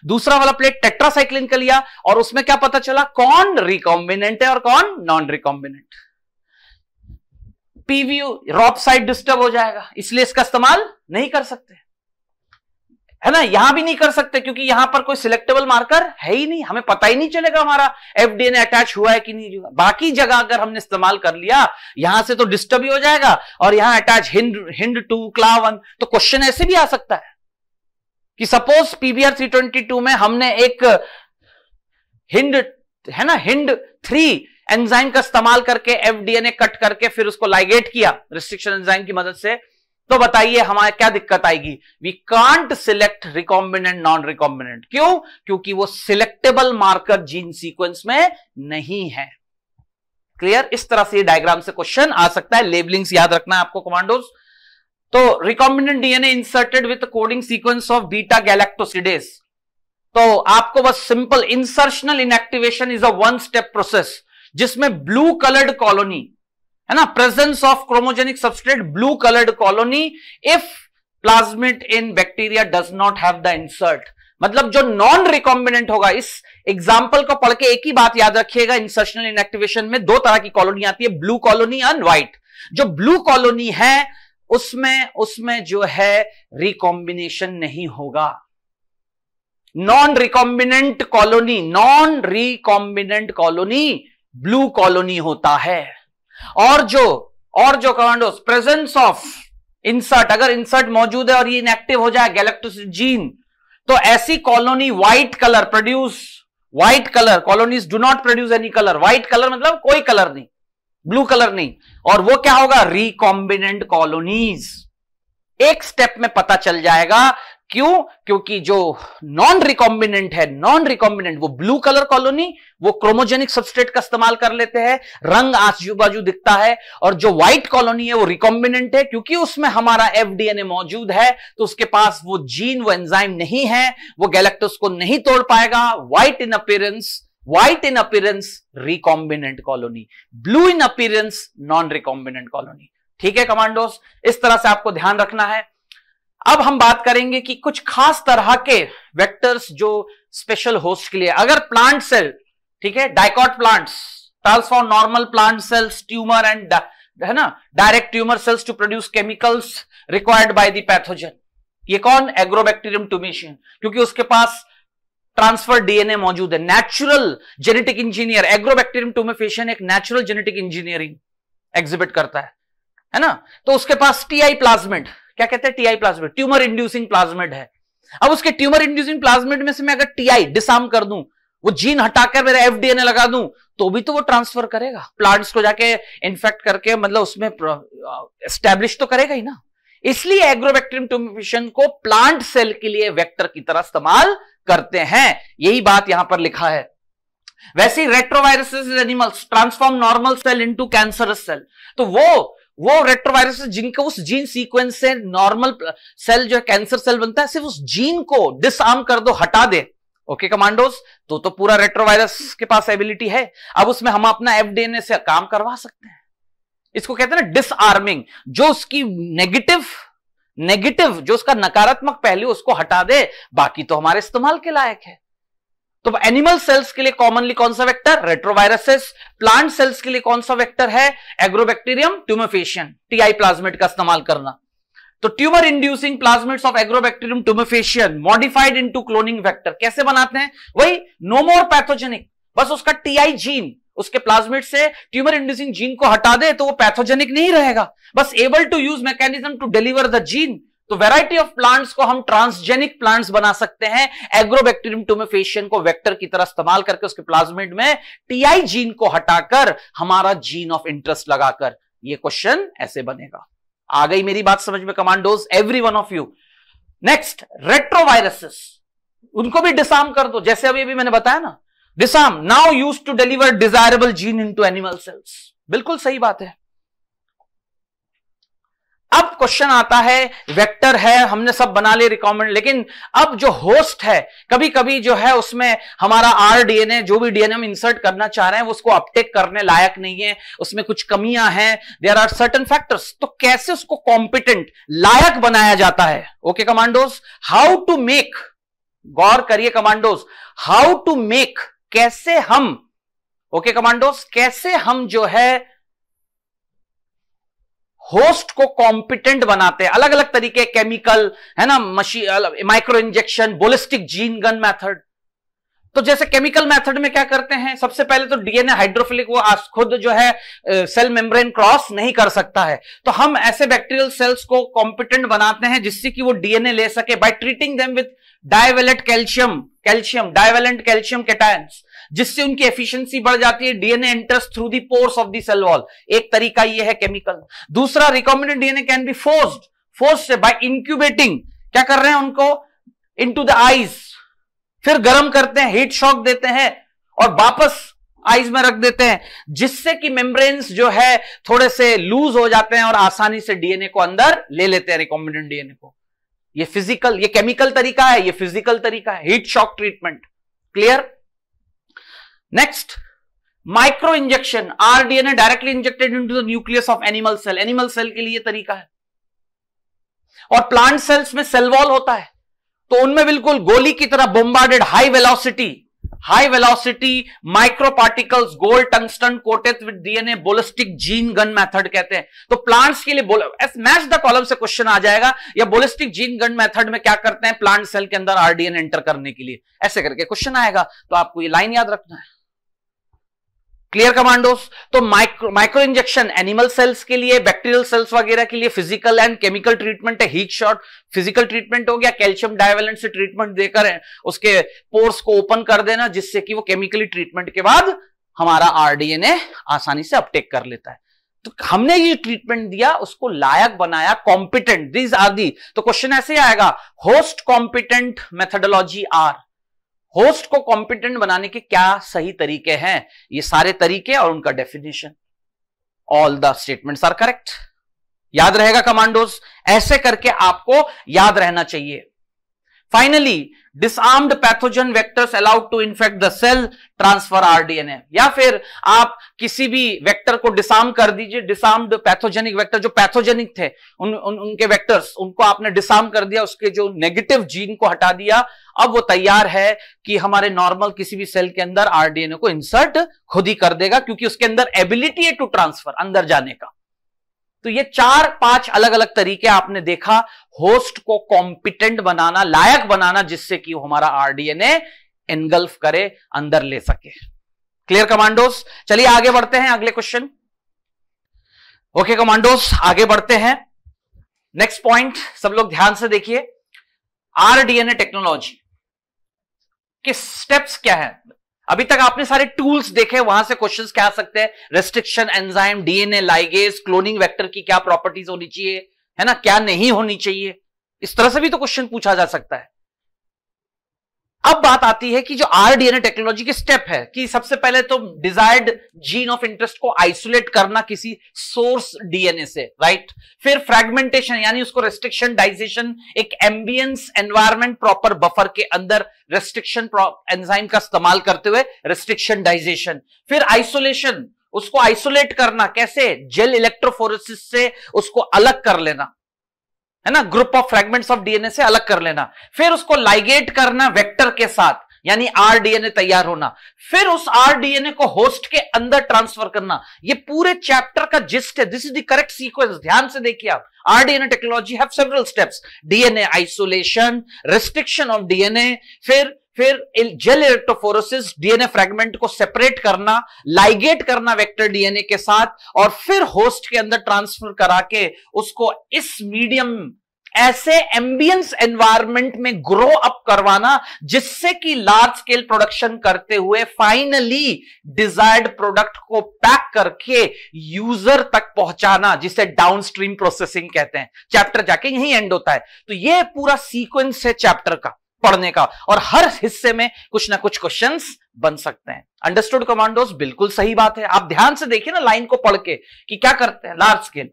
दूसरा वाला प्लेट टेट्रासाइक्लिन का लिया और उसमें क्या पता चला कौन रिकॉम्बिनेंट है और कौन non recombinant PVU rop site disturb हो जाएगा इसलिए इसका इस्तेमाल नहीं कर सकते है ना यहां भी नहीं कर सकते क्योंकि यहां पर कोई सिलेक्टेबल मार्कर है ही नहीं हमें पता ही नहीं चलेगा हमारा एफडीए ने अटैच हुआ है कि नहीं हुआ बाकी जगह अगर हमने इस्तेमाल कर लिया यहां से तो डिस्टर्ब ही हो जाएगा और यहां attach hind hind two cla one तो क्वेश्चन ऐसे भी आ सकता है कि सपोज पीबीआर टू में हमने एक हिंड है ना हिंड थ्री एंजाइम का इस्तेमाल करके एफडीएनए कट करके फिर उसको लाइगेट किया रिस्ट्रिक्शन एंजाइम की मदद से तो बताइए हमारे क्या दिक्कत आएगी we can't select recombinant non recombinant क्यों क्योंकि वो सिलेक्टेबल मार्कर जीन सीक्वेंस में नहीं है क्लियर इस तरह से डायग्राम से क्वेश्चन आ सकता है लेबलिंग्स याद रखना है आपको कमांडोज तो recombinant DNA inserted with coding sequence of beta galactosidase तो आपको बस simple insertional inactivation is a one step process जिसमें ब्लू कलर्ड कॉलोनी है ना presence of chromogenic substrate blue coloured colony if plasmid in bacteria does not have the insert मतलब जो non recombinant होगा इस एग्जाम्पल को पढ़ के एक ही बात याद रखिएगा इंसर्शनल इनएक्टिवेशन में दो तरह की कॉलोनी आती है ब्लू कॉलोनी एंड व्हाइट जो ब्लू कॉलोनी है उसमें उसमें जो है रिकॉम्बिनेशन नहीं होगा non recombinant colony non recombinant colony blue colony होता है और जो और जो कमांडोस प्रेजेंस ऑफ इंसर्ट अगर इंसर्ट मौजूद है और ये इनएक्टिव हो जाए गैलेक्टोसिट जीन तो ऐसी colony white colour produce white colour colonies do not produce any colour white colour मतलब कोई कलर नहीं ब्लू कलर नहीं और वो क्या होगा रिकॉम्बिनेंट कॉलोनीज एक स्टेप में पता चल जाएगा क्यों क्योंकि जो नॉन रिकॉम्बिनेंट है नॉन रिकॉम्बिनेंट वो ब्लू कलर कॉलोनी वो क्रोमोजेनिक सबस्ट्रेट का इस्तेमाल कर लेते हैं रंग आजू बाजू दिखता है और जो व्हाइट कॉलोनी है वो रिकॉम्बिनेंट है क्योंकि उसमें हमारा एफडीएनए मौजूद है तो उसके पास वो जीन वो एंजाइम नहीं है वो गैलेक्टोस को नहीं तोड़ पाएगा white in appearance white in appearance recombinant colony blue in appearance non recombinant colony ठीक है कमांडोस इस तरह से आपको ध्यान रखना है अब हम बात करेंगे कि कुछ खास तरह के वेक्टर्स जो स्पेशल होस्ट के लिए अगर प्लांट सेल ठीक है dicot plants transform normal plant cells tumour and है ना direct tumour cells to produce chemicals required by the pathogen ये कौन एग्रोबैक्टीरियम ट्यूमेशन क्योंकि उसके पास ट्रांसफर डीएनए मौजूद है natural genetic engineer agrobacterium tumefaciens एक नेचुरल जेनेटिक इंजीनियरिंग एग्जिबिट करता है है ना तो उसके पास टीआई प्लाज्मेट क्या कहते हैं Ti plasmid tumour inducing plasmid है अब उसके ट्यूमर इंड्यूसिंग प्लाज्मिड में से मैं अगर टीआई डिसार्म कर दूं वो जीन हटाकर मेरा एफडीएनए लगा दूं तो भी तो वो ट्रांसफर करेगा प्लांट्स को जाके इन्फेक्ट करके मतलब उसमें एस्टेब्लिश uh, तो करेगा ही ना इसलिए एग्रोबैक्टीरियम ट्यूमिफिशन को प्लांट सेल के लिए वेक्टर की तरह इस्तेमाल करते हैं यही बात यहां पर लिखा है वैसे ही retrovirus animals transform normal cell into cancerous cell तो वो वो रेट्रोवायरस जिनके उस जीन सीक्वेंस से नॉर्मल सेल जो है कैंसर सेल बनता है सिर्फ उस जीन को डिसआर्म कर दो हटा दे ओके कमांडोस तो तो पूरा रेट्रोवायरस के पास एबिलिटी है अब उसमें हम अपना एफडीएनए से काम करवा सकते हैं इसको कहते हैं ना डिसआर्मिंग जो उसकी नेगेटिव नेगेटिव जो उसका नकारात्मक पहलू उसको हटा दे बाकी तो हमारे इस्तेमाल के लायक है तो एनिमल सेल्स के लिए कॉमनली कौन सा वेक्टर रेट्रोवायरसेस प्लांट सेल्स के लिए कौन सा वेक्टर है एग्रोबैक्टीरियम ट्यूमोफेशियन टीआई प्लाज्मेट का इस्तेमाल करना तो tumour inducing plasmids of agrobacterium tumefaciens modified into cloning vector कैसे बनाते हैं वही नो मोर पैथोजेनिक बस उसका टीआई जीन उसके प्लाज्मेट से ट्यूमर इंड्यूसिंग जीन को हटा दे तो वो पैथोजेनिक नहीं रहेगा बस able to use mechanism to deliver the gene तो वैरायटी ऑफ प्लांट्स को हम ट्रांसजेनिक प्लांट्स बना सकते हैं एग्रोबैक्टीरियम टूमेफेशियन को वेक्टर की तरह इस्तेमाल करके उसके प्लाज्मिड में टीआई जीन को हटाकर हमारा जीन ऑफ इंटरेस्ट लगाकर ये क्वेश्चन ऐसे बनेगा आ गई मेरी बात समझ में commandos every one of you next retroviruses उनको भी डिसाम कर दो जैसे अभी अभी मैंने बताया ना disarm now use to deliver desirable gene into animal cells बिल्कुल सही बात है अब क्वेश्चन आता है वेक्टर है हमने सब बना लिए रिकॉमेंड लेकिन अब जो होस्ट है कभी कभी जो है उसमें हमारा आर डीएनए जो भी डीएनए हम इंसर्ट करना चाह रहे हैं उसको अपटेक करने लायक नहीं है उसमें कुछ कमियां हैं देर आर सर्टन फैक्टर्स तो कैसे उसको कॉम्पिटेंट लायक बनाया जाता है okay commandos how to make गौर करिए कमांडोज हाउ टू मेक कैसे हम ओके okay, कमांडोज कैसे हम जो है होस्ट को कॉम्पिटेंट बनाते हैं अलग अलग तरीके केमिकल है ना machine micro injection biolistic gene gun method तो जैसे केमिकल मेथड में क्या करते हैं सबसे पहले तो डीएनए हाइड्रोफिलिक वो खुद जो है सेल मेम्ब्रेन क्रॉस नहीं कर सकता है तो हम ऐसे बैक्टीरियल सेल्स को कॉम्पिटेंट बनाते हैं जिससे कि वो डीएनए ले सके by treating them with divalent calcium calcium divalent calcium cations जिससे उनकी एफिशिएंसी बढ़ जाती है DNA enters through the pores of the cell wall एक तरीका ये है केमिकल दूसरा recombinant DNA can be forced force by incubating क्या कर रहे हैं उनको इनटू द आईज फिर गर्म करते हैं हीट शॉक देते हैं और वापस आईज में रख देते हैं जिससे कि मेम्ब्रेन्स जो है थोड़े से लूज हो जाते हैं और आसानी से डीएनए को अंदर ले लेते हैं रिकॉम्बिनेंट डीएनए को ये फिजिकल ये केमिकल तरीका है ये फिजिकल तरीका है heat shock treatment clear Next, micro injection rDNA directly injected to the nucleus of animal cell animal cell के लिए तरीका है और प्लांट सेल्स में सेल वॉल होता है तो उनमें बिल्कुल गोली की तरह bombarded high velocity high velocity micro particles gold tungsten coated with DNA biolistic gene gun method कहते हैं तो प्लांट्स के लिए मैच द कॉलम से क्वेश्चन आ जाएगा या बोलिस्टिक जीन गन मेथड में क्या करते हैं प्लांट सेल के अंदर आरडीएन एंटर करने के लिए ऐसे करके क्वेश्चन आएगा तो आपको ये लाइन याद रखना है क्लियर कमांडोस तो micro micro injection animal cells के लिए बैक्टीरियल सेल्स वगैरह के लिए फिजिकल एंड केमिकल ट्रीटमेंट है हीट शॉट फिजिकल ट्रीटमेंट हो गया कैल्शियम डायवेलेंट से ट्रीटमेंट देकर उसके पोर्स को ओपन कर देना जिससे कि वो केमिकली ट्रीटमेंट के बाद हमारा आरडीएनए आसानी से अपटेक कर लेता है तो हमने ये ट्रीटमेंट दिया उसको लायक बनाया कॉम्पिटेंट दीज आर दी तो क्वेश्चन ऐसे आएगा host competent methodology are host को कॉम्पिटेंट बनाने के क्या सही तरीके हैं ये सारे तरीके और उनका definition all the statements are correct याद रहेगा कमांडोज ऐसे करके आपको याद रहना चाहिए finally disarmed pathogen vectors allowed to infect the cell transfer are rDNA या फिर आप किसी भी वेक्टर को डिसआर्म कर दीजिए डिसआर्म्ड पैथोजेनिक वेक्टर जो पैथोजेनिक थे उन, उन उनके वेक्टर्स उनको आपने डिसआर्म कर दिया उसके जो नेगेटिव जीन को हटा दिया अब वो तैयार है कि हमारे नॉर्मल किसी भी सेल के अंदर आरडीएनए को इंसर्ट खुद ही कर देगा क्योंकि उसके अंदर एबिलिटी है टू ट्रांसफर अंदर जाने का तो ये चार पांच अलग अलग तरीके आपने देखा होस्ट को कॉम्पिटेंट बनाना लायक बनाना जिससे कि हमारा आरडीएनए एनगल्फ करे अंदर ले सके क्लियर कमांडोस चलिए आगे बढ़ते हैं अगले क्वेश्चन ओके कमांडोस आगे बढ़ते हैं नेक्स्ट पॉइंट सब लोग ध्यान से देखिए आरडीएनए टेक्नोलॉजी के स्टेप्स क्या है अभी तक आपने सारे टूल्स देखे वहां से क्वेश्चंस क्या आ सकते हैं restriction enzyme DNA ligase cloning vector की क्या प्रॉपर्टीज होनी चाहिए है ना क्या नहीं होनी चाहिए इस तरह से भी तो क्वेश्चन पूछा जा सकता है अब बात आती है कि जो आरडीएनए टेक्नोलॉजी के स्टेप है कि सबसे पहले तो डिजायर्ड जीन ऑफ इंटरेस्ट को आइसोलेट करना किसी सोर्स डीएनए से राइट फिर फ्रेगमेंटेशन यानी उसको रेस्ट्रिक्शन डाइजेशन एक एम्बियंस एनवायरमेंट प्रॉपर बफर के अंदर रेस्ट्रिक्शन एंजाइम का इस्तेमाल करते हुए रेस्ट्रिक्शन डाइजेशन फिर आइसोलेशन उसको आइसोलेट करना कैसे जेल इलेक्ट्रोफोरेसिस से उसको अलग कर लेना है ना group of fragment of DNA से अलग कर लेना फिर उसको लाइगेट करना वेक्टर के साथ यानी आरडीएनए तैयार होना फिर उस आरडीएनए को होस्ट के अंदर ट्रांसफर करना ये पूरे चैप्टर का जिस्ट है this is the correct sequence ध्यान से देखिए आप rDNA technology have several steps DNA isolation restriction of DNA फिर फिर जेल इलेक्ट्रोफोरोसिस डीएनए फ्रेगमेंट को सेपरेट करना लाइगेट करना वेक्टर डीएनए के साथ और फिर होस्ट के अंदर ट्रांसफर करा के उसको इस मीडियम ऐसे एम्बियंस एनवायरमेंट में ग्रो अप करवाना जिससे कि लार्ज स्केल प्रोडक्शन करते हुए फाइनली डिजायर्ड प्रोडक्ट को पैक करके यूजर तक पहुंचाना जिसे डाउनस्ट्रीम प्रोसेसिंग कहते हैं चैप्टर जाके यही एंड होता है तो ये पूरा सीक्वेंस है चैप्टर का पढ़ने का और हर हिस्से में कुछ ना कुछ क्वेश्चन बन सकते हैं अंडरस्टूड कमांडोज बिल्कुल सही बात है आप ध्यान से देखिए ना लाइन को पढ़ के कि क्या करते हैं लार्ज स्केल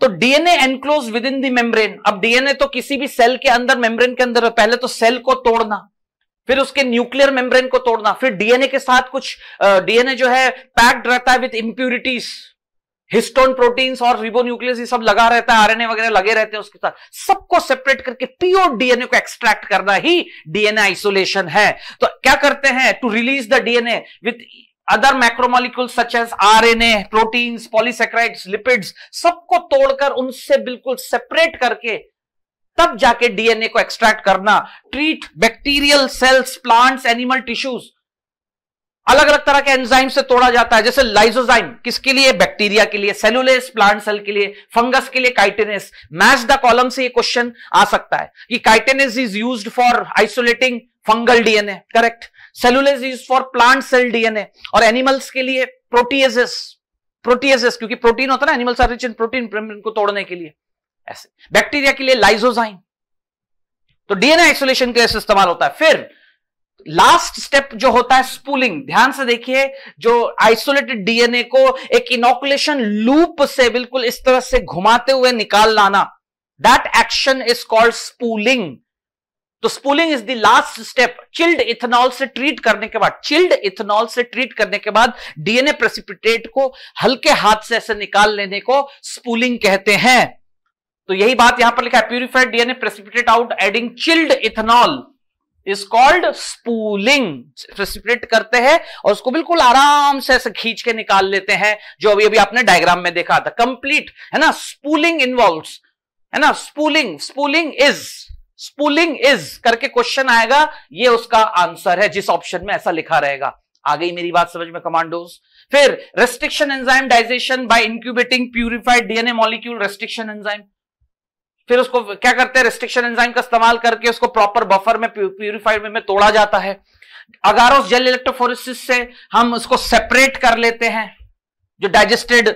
तो DNA enclose within the membrane अब डीएनए तो किसी भी सेल के अंदर मेम्ब्रेन के अंदर पहले तो सेल को तोड़ना फिर उसके न्यूक्लियर मेम्ब्रेन को तोड़ना फिर डीएनए के साथ कुछ डीएनए जो है पैक्ड रहता है विथ इंप्यूरिटीज हिस्टोन प्रोटीन्स और रिबोन्यूक्लियस ये सब लगा रहता है आरएनए वगैरह लगे रहते हैं उसके साथ सबको सेपरेट करके प्योर डीएनए को एक्सट्रैक्ट करना ही डीएनए आइसोलेशन है तो क्या करते हैं to release the DNA with other macromolecule such as RNA proteins polysaccharides lipids सबको तोड़कर उनसे बिल्कुल सेपरेट करके तब जाके डीएनए को एक्सट्रैक्ट करना treat bacterial cells plants animal tissues अलग अलग तरह के एंजाइम से तोड़ा जाता है जैसे लाइजोजाइम किसके लिए बैक्टीरिया के लिए सेलुलेस प्लांट सेल के लिए फंगस के लिए काइटेनेस मैच द कॉलम से ये क्वेश्चन आ सकता है कि chitinase is used for isolating fungal DNA correct cellulase is for plant cell DNA और एनिमल्स के लिए प्रोटीएजेस प्रोटीएजेस क्योंकि प्रोटीन होता है ना animals are rich in protein को तोड़ने के लिए ऐसे बैक्टीरिया के लिए लाइजोजाइम तो डीएनए आइसोलेशन के लिए इस्तेमाल होता है फिर लास्ट स्टेप जो होता है स्पूलिंग ध्यान से देखिए जो आइसोलेटेड डीएनए को एक इनोकुलेशन लूप से बिल्कुल इस तरह से घुमाते हुए निकाल लाना that action is called spooling तो spooling is the last step chilled ethanol से ट्रीट करने के बाद चिल्ड इथेनॉल से ट्रीट करने के बाद डीएनए प्रेसिपिटेट को हल्के हाथ से ऐसे निकाल लेने को स्पूलिंग कहते हैं तो यही बात यहां पर लिखा है purified DNA precipitate out adding chilled ethanol is called spooling precipitate करते हैं और उसको बिल्कुल आराम से ऐसे खींच के निकाल लेते हैं जो अभी अभी आपने डायग्राम में देखा था कंप्लीट है ना स्पूलिंग इन्वॉल्व है ना spooling spooling is spooling is करके क्वेश्चन आएगा ये उसका आंसर है जिस ऑप्शन में ऐसा लिखा रहेगा आ गई मेरी बात समझ में कमांडोज फिर restriction enzyme digestion by incubating purified DNA molecule restriction enzyme फिर उसको क्या करते हैं रिस्ट्रिक्शन एंजाइम का इस्तेमाल करके उसको प्रॉपर बफर में प्यूरिफाइड में, में तोड़ा जाता है अगर उस जेल इलेक्ट्रोफोरिस से हम उसको सेपरेट कर लेते हैं जो डाइजेस्टेड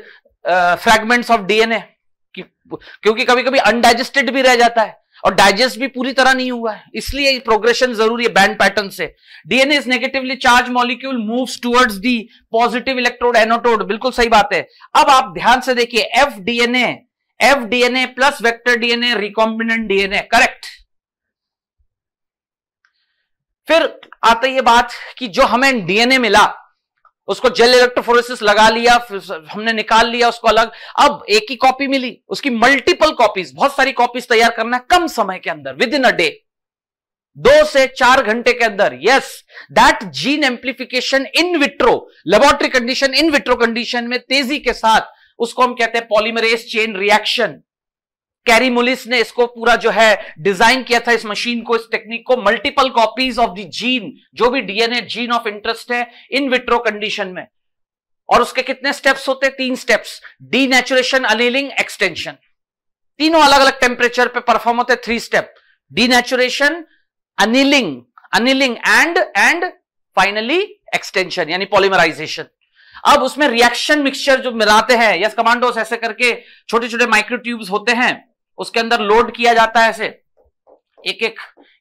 फ्रेगमेंट ऑफ डीएनए क्योंकि कभी कभी अनडाइजेस्टेड भी रह जाता है और डाइजेस्ट भी पूरी तरह नहीं हुआ है इसलिए प्रोग्रेशन जरूरी है बैंड पैटर्न से DNA is negatively charge molecule moves towards the positive electrode anode बिल्कुल सही बात है अब आप ध्यान से देखिए F DNA F DNA plus vector DNA recombinant DNA correct फिर आता ये बात कि जो हमें डीएनए मिला उसको जेल इलेक्ट्रोफोरेसिस लगा लिया हमने निकाल लिया उसको अलग अब एक ही कॉपी मिली उसकी मल्टीपल कॉपीज बहुत सारी कॉपीज तैयार करना कम समय के अंदर विद इन अ डे दो से चार घंटे के अंदर yes that gene amplification in vitro laboratory condition in vitro condition में तेजी के साथ उसको हम कहते हैं polymerase chain reaction Kary Mullis ने इसको पूरा जो है डिजाइन किया था इस मशीन को इस टेक्निक को multiple copies of the gene जो भी डीएनए जीन ऑफ इंटरेस्ट है इन विट्रो कंडीशन में और उसके कितने स्टेप्स होते हैं तीन steps denaturation annealing extension तीनों अलग अलग टेम्परेचर पे परफॉर्म होते हैं three step denaturation annealing annealing and and finally extension यानी पॉलीमराइजेशन अब उसमें रिएक्शन मिक्सचर जो मिलाते हैं यस कमांडोस ऐसे करके छोटे छोटे माइक्रो होते हैं उसके अंदर लोड किया जाता है ऐसे एक एक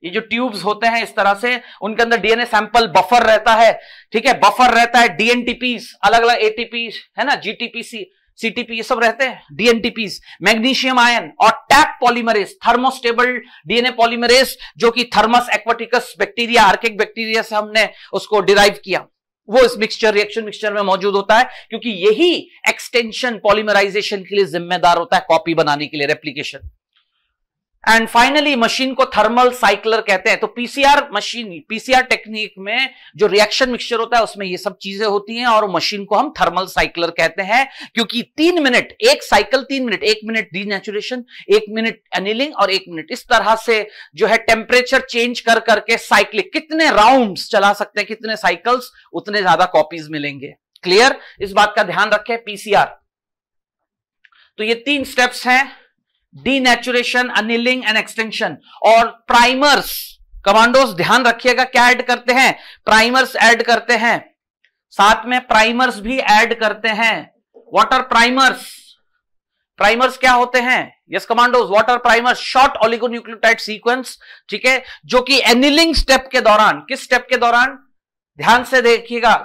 ये जो ट्यूब्स होते हैं इस तरह से उनके अंदर डीएनए सैंपल बफर रहता है ठीक है बफर रहता है डीएनटीपीस अलग अलग एटीपी है ना जीटीपीसी सीटीपी ये सब रहते हैं डीएनटीपीस मैग्नीशियम आयन और Taq polymerase thermostable DNA polymerase जो कि Thermus aquaticus bacteria archaic bacteria से हमने उसको डिराइव किया वो इस मिक्सचर रिएक्शन मिक्सचर में मौजूद होता है क्योंकि यही एक्सटेंशन पॉलीमराइजेशन के लिए जिम्मेदार होता है कॉपी बनाने के लिए रेप्लीकेशन एंड फाइनली मशीन को थर्मल साइक्लर कहते हैं तो पीसीआर मशीन पीसीआर टेक्निक में जो रिएक्शन मिक्सचर होता है उसमें ये सब चीजें होती हैं और मशीन को हम थर्मल साइक्लर कहते हैं क्योंकि तीन मिनट एक साइकिल तीन मिनट एक मिनट नेचुरेशन एक मिनट एनिलिंग और एक मिनट इस तरह से जो है टेम्परेचर चेंज कर करके साइक्लिक कितने राउंड चला सकते हैं कितने साइकिल्स उतने ज्यादा कॉपीज मिलेंगे क्लियर इस बात का ध्यान रखें पीसीआर तो ये तीन स्टेप्स हैं डीनेचुरेशन अनिलिंग एंड एक्सटेंशन और प्राइमर्स कमांडोस ध्यान रखिएगा क्या ऐड करते हैं प्राइमर्स ऐड करते हैं साथ में प्राइमर्स भी ऐड करते हैं वाटर प्राइमर्स प्राइमर्स क्या होते हैं yes commandos what are primers short oligonucleotide sequence ठीक है जो कि एनिलिंग स्टेप के दौरान किस स्टेप के दौरान ध्यान से देखिएगा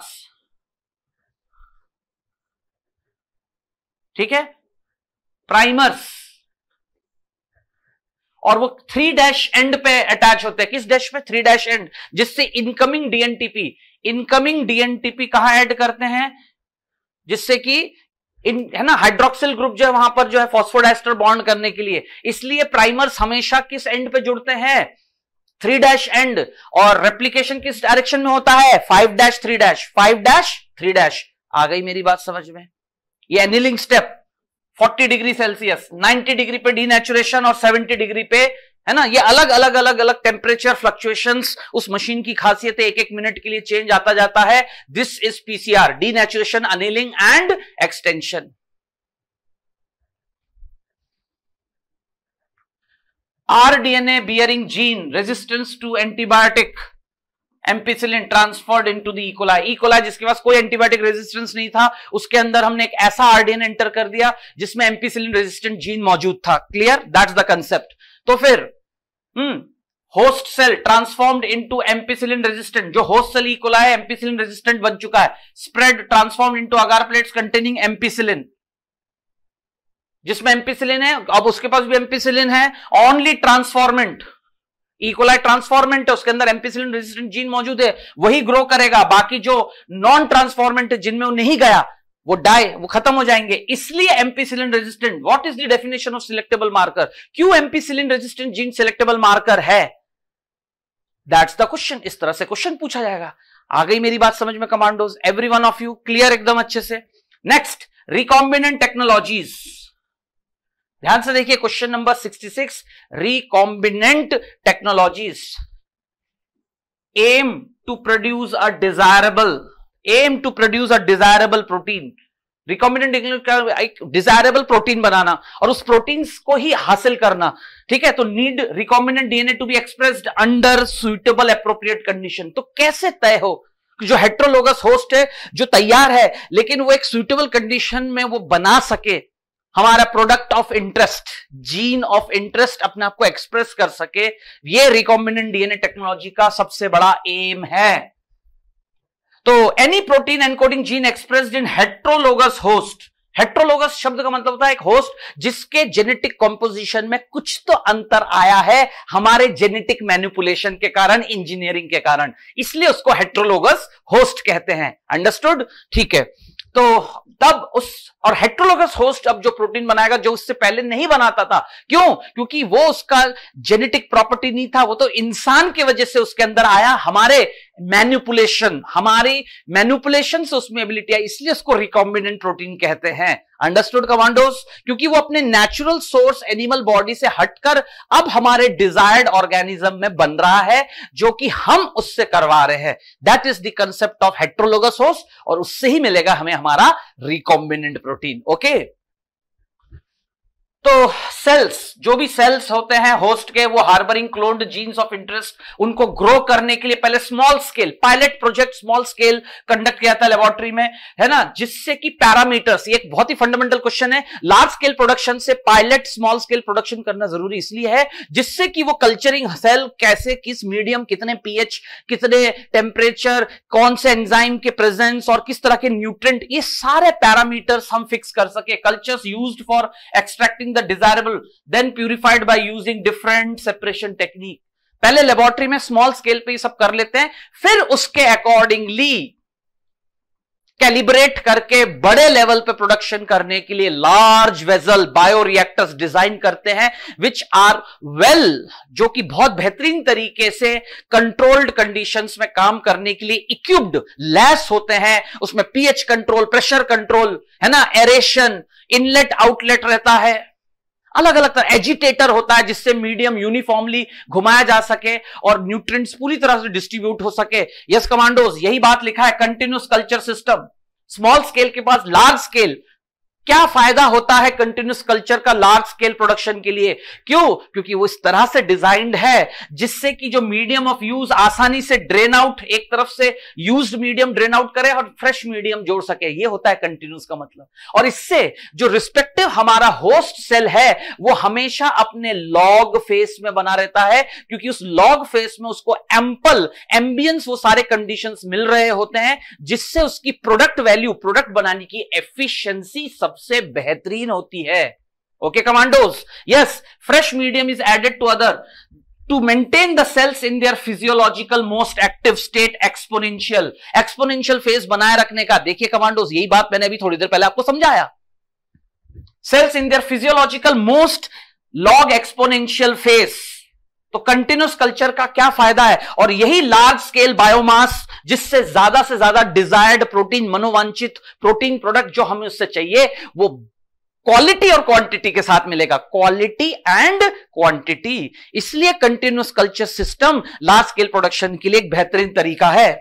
ठीक है प्राइमर्स और वो थ्री डैश एंड पे अटैच होते हैं किस डैश पे थ्री डैश एंड जिससे इनकमिंग डीएनटीपी इनकमिंग डीएनटीपी कहा ऐड करते हैं जिससे कि इन है ना हाइड्रोक्सिल ग्रुप जो है वहां पर जो है फॉस्फोडाइस्टर बॉन्ड करने के लिए इसलिए प्राइमर्स हमेशा किस एंड पे जुड़ते हैं थ्री डैश एंड और रेप्लीकेशन किस डायरेक्शन में होता है five dash three dash five dash three dash आ गई मेरी बात समझ में ये annealing step 40 degree Celsius 90 degree पे डीनेचुरेशन और 70 डिग्री पे है ना ये अलग अलग अलग अलग टेम्परेचर फ्लक्चुएशंस उस मशीन की खासियत है एक एक मिनट के लिए चेंज आता जाता है this is PCR denaturation annealing and extension rDNA bearing gene resistance to antibiotic ampicillin transferred into E coli E coli जिसके पास कोई एंटीबायोटिक रेजिस्टेंस नहीं था उसके अंदर हमने एक ऐसा आरडीएन एंटर कर दिया जिसमें एम्पिसिलिन रेजिस्टेंट जीन मौजूद था क्लियर दैट्स द कंसेप्ट तो फिर hmm host cell transformed into ampicillin resistant जो होस्ट सेल इकोला है एम्पिसिलिन रेजिस्टेंट बन चुका है spread transformed into agar plates containing ampicillin जिसमें एम्पिसिलिन है अब उसके पास भी एम्पिसिलिन है ओनली ट्रांसफॉर्मेंट ट्रांसफॉर्मेंट है उसके अंदर एम्पीसिलिन रेजिस्टेंट जीन मौजूद है वही ग्रो करेगा बाकी जो नॉन ट्रांसफॉर्मेंट जिनमें वो नहीं गया वो डाई वो खत्म हो जाएंगे इसलिए ampicillin resistant what is the definition of selectable marker क्यों ampicillin resistant gene selectable marker है दैट्स द क्वेश्चन इस तरह से क्वेश्चन पूछा जाएगा आ गई मेरी बात समझ में commandos every one of you clear एकदम अच्छे से नेक्स्ट रिकॉम्बिनेंट टेक्नोलॉजीज ध्यान से देखिए question number 66 recombinant technologies aim to produce a desirable aim to produce a desirable protein recombinant एक डिजायरेबल प्रोटीन बनाना और उस प्रोटीन को ही हासिल करना ठीक है तो need recombinant DNA to be expressed under suitable appropriate condition तो कैसे तय हो जो हेट्रोलोगस होस्ट है जो तैयार है लेकिन वो एक सुइटेबल कंडीशन में वो बना सके हमारा product of interest gene of interest अपने आप को एक्सप्रेस कर सके ये रिकॉम्बिनेंट डीएनए टेक्नोलॉजी का सबसे बड़ा एम है तो any protein encoding gene expressed in heterologous host heterologous शब्द का मतलब होता है एक होस्ट जिसके जेनेटिक कॉम्पोजिशन में कुछ तो अंतर आया है हमारे जेनेटिक मैनिपुलेशन के कारण इंजीनियरिंग के कारण इसलिए उसको हेट्रोलोगस होस्ट कहते हैं अंडरस्टूड ठीक है तो तब उस और हेट्रोलोगस होस्ट अब जो प्रोटीन बनाएगा जो उससे पहले नहीं बनाता था क्यों क्योंकि वो उसका जेनेटिक प्रॉपर्टी नहीं था वो तो इंसान की वजह से उसके अंदर आया हमारे मैन्युपुलेशन हमारी मैन्युपुलेशन से उसमें एबिलिटी आई इसलिए उसको रिकॉम्बिनेंट प्रोटीन कहते हैं अंडरस्टूड कमांडोस क्योंकि वो अपने नेचुरल सोर्स एनिमल बॉडी से हटकर अब हमारे डिजायर्ड ऑर्गेनिज्म में बन रहा है जो कि हम उससे करवा रहे हैं that is the concept of heterologous host और उससे ही मिलेगा हमें हमारा रिकॉम्बिनेंट प्रोटीन protein okay तो सेल्स जो भी सेल्स होते हैं होस्ट के वो harbouring cloned genes of interest उनको ग्रो करने के लिए पहले small scale pilot project small scale conduct किया था लेबोरेटरी में है ना जिससे कि पैरामीटर्स ये एक बहुत ही फंडामेंटल क्वेश्चन है लार्ज स्केल प्रोडक्शन से पायलट स्मॉल स्केल प्रोडक्शन करना जरूरी इसलिए है जिससे कि वो कल्चरिंग सेल कैसे किस मीडियम कितने पीएच कितने टेम्परेचर कौन से एंजाइम के प्रेजेंस और किस तरह के न्यूट्रेंट ये सारे पैरामीटर्स हम फिक्स कर सके cultures use for extracting reaching the desirable then purified by using different separation technique पहले लेबोरेटरी में स्मॉल स्केल पे ये सब कर लेते हैं फिर उसके अकॉर्डिंगली कैलिब्रेट करके बड़े लेवल पे प्रोडक्शन करने के लिए लार्ज वेजल रिएक्टर्स डिजाइन करते हैं विच आर वेल जो कि बहुत बेहतरीन तरीके से कंट्रोल्ड कंडीशंस में काम करने के लिए इक्विप्ड लेस होते हैं उसमें पीएच कंट्रोल प्रेशर कंट्रोल है ना एरेशन इनलेट आउटलेट रहता है अलग अलग तरह एजिटेटर होता है जिससे मीडियम यूनिफॉर्मली घुमाया जा सके और न्यूट्रिएंट्स पूरी तरह से डिस्ट्रीब्यूट हो सके यस कमांडोज यही बात लिखा है continuous culture system small scale के पास लार्ज स्केल क्या फायदा होता है कंटिन्यूस कल्चर का लार्ज स्केल प्रोडक्शन के लिए क्यों क्योंकि वो इस तरह से डिजाइंड है जिससे कि जो मीडियम ऑफ यूज आसानी से ड्रेन आउट एक तरफ से यूज मीडियम ड्रेन आउट करे और फ्रेश मीडियम जोड़ सके ये होता है कंटिन्यूस का मतलब और इससे जो रिस्पेक्टिव हमारा होस्ट सेल है वो हमेशा अपने लॉग फेस में बना रहता है क्योंकि उस लॉग फेस में उसको एम्पल एम्बियंस वो सारे कंडीशन मिल रहे होते हैं जिससे उसकी प्रोडक्ट वैल्यू प्रोडक्ट बनाने की एफिशियंसी सब सबसे बेहतरीन होती है okay commandos yes fresh medium is added to order to maintain the cells in their physiological most active state exponential exponential phase बनाए रखने का देखिए कमांडोज यही बात मैंने अभी थोड़ी देर पहले आपको समझाया cells in their physiological most log exponential phase तो कंटिन्यूस कल्चर का क्या फायदा है और यही लार्ज स्केल बायोमास जिससे ज्यादा से ज्यादा डिजायर्ड प्रोटीन मनोवांछित प्रोटीन प्रोडक्ट जो हमें उससे चाहिए वो क्वालिटी और क्वांटिटी के साथ मिलेगा क्वालिटी एंड क्वांटिटी इसलिए continuous culture system large scale production के लिए एक बेहतरीन तरीका है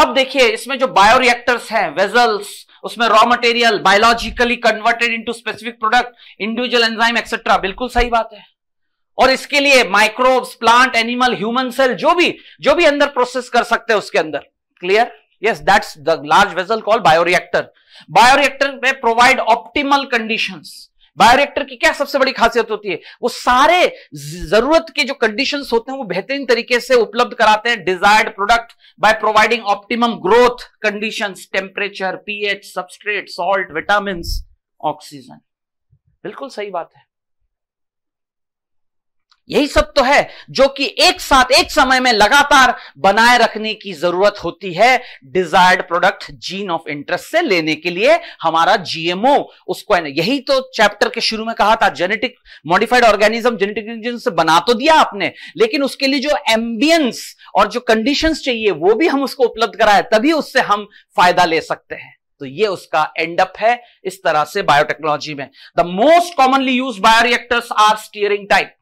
अब देखिए इसमें जो बायो रिएक्टर्स हैं वेजल्स उसमें raw material biologically converted into specific product individual enzyme etcetera बिल्कुल सही बात है और इसके लिए microbes plant animal human cell जो भी जो भी अंदर प्रोसेस कर सकते हैं उसके अंदर clear yes that's the large vessel call bioreactor bioreactor में प्रोवाइड ऑप्टिमल कंडीशंस बायोरिएक्टर की क्या सबसे बड़ी खासियत होती है वो सारे जरूरत के जो कंडीशंस होते हैं वो बेहतरीन तरीके से उपलब्ध कराते हैं desired product by providing optimum growth conditions temperature pH substrate salt vitamin oxygen बिल्कुल सही बात है यही सब तो है जो कि एक साथ एक समय में लगातार बनाए रखने की जरूरत होती है desired product gene of interest से लेने के लिए हमारा जीएमओ उसको यही तो चैप्टर के शुरू में कहा था genetic modified organism genetic engineer से बना तो दिया आपने लेकिन उसके लिए जो एम्बियंस और जो कंडीशन चाहिए वो भी हम उसको उपलब्ध कराए तभी उससे हम फायदा ले सकते हैं तो ये उसका एंड अप है इस तरह से बायोटेक्नोलॉजी में the most commonly use bioreactors are stirring type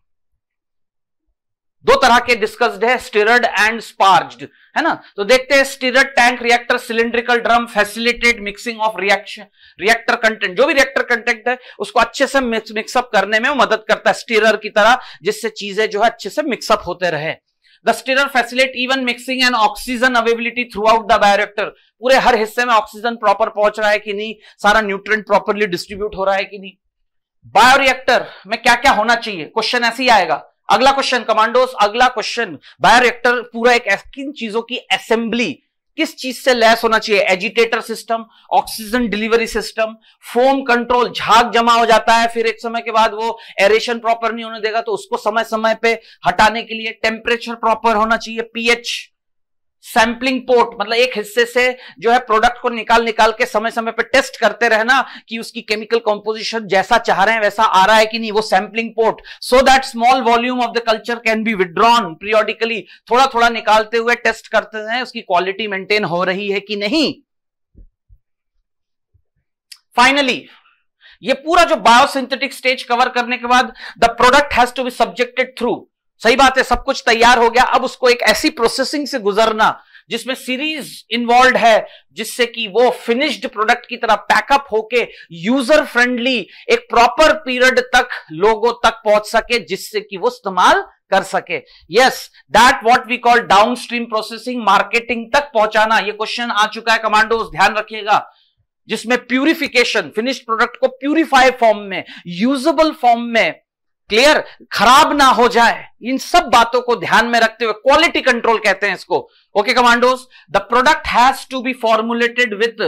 दो तरह के डिस्कस्ड है स्टेरड एंड स्पार्ज्ड है ना तो देखते हैं stirred tank reactor cylindrical drum facilitated mixing of reaction reactor content जो भी रिएक्टर कंटेंट है उसको अच्छे से मिक्सअप करने में मदद करता है स्टिरर की तरह जिससे चीजें जो है अच्छे से मिक्सअप होते रहे the stirrer facilitate even mixing and oxygen availability throughout the bioreactor पूरे हर हिस्से में ऑक्सीजन प्रॉपर पहुंच रहा है कि नहीं सारा न्यूट्रिएंट प्रॉपरली डिस्ट्रीब्यूट हो रहा है कि नहीं बायोरिएक्टर में क्या क्या होना चाहिए क्वेश्चन ऐसे ही आएगा अगला क्वेश्चन कमांडोस अगला क्वेश्चन बायोरिएक्टर पूरा एक किन चीजों की असेंबली किस चीज से लैस होना चाहिए agitator system oxygen delivery system foam control झाग जमा हो जाता है फिर एक समय के बाद वो एरेशन प्रॉपर नहीं होने देगा तो उसको समय समय पे हटाने के लिए टेम्परेचर प्रॉपर होना चाहिए पीएच सैंपलिंग पोर्ट मतलब एक हिस्से से जो है प्रोडक्ट को निकाल निकाल के समय समय पर टेस्ट करते रहना कि उसकी केमिकल कॉम्पोजिशन जैसा चाह रहे हैं वैसा आ रहा है कि नहीं वो sampling port so that small volume of the culture can be withdrawn periodically थोड़ा थोड़ा निकालते हुए टेस्ट करते हैं उसकी क्वालिटी मेंटेन हो रही है कि नहीं फाइनली ये पूरा जो बायोसिंथेटिक स्टेज कवर करने के बाद the product has to be subjected through सही बात है सब कुछ तैयार हो गया अब उसको एक ऐसी प्रोसेसिंग से गुजरना जिसमें सीरीज इन्वॉल्व है जिससे कि वो फिनिश्ड प्रोडक्ट की तरह पैकअप होके यूजर फ्रेंडली एक प्रॉपर पीरियड तक लोगों तक पहुंच सके जिससे कि वो इस्तेमाल कर सके yes that what we call downstream processing marketing तक पहुंचाना ये क्वेश्चन आ चुका है कमांडो ध्यान रखिएगा जिसमें प्यूरिफिकेशन फिनिश्ड प्रोडक्ट को प्यूरिफाई फॉर्म में यूजेबल फॉर्म में क्लियर खराब ना हो जाए इन सब बातों को ध्यान में रखते हुए क्वालिटी कंट्रोल कहते हैं इसको okay commandos the product has to be formulated with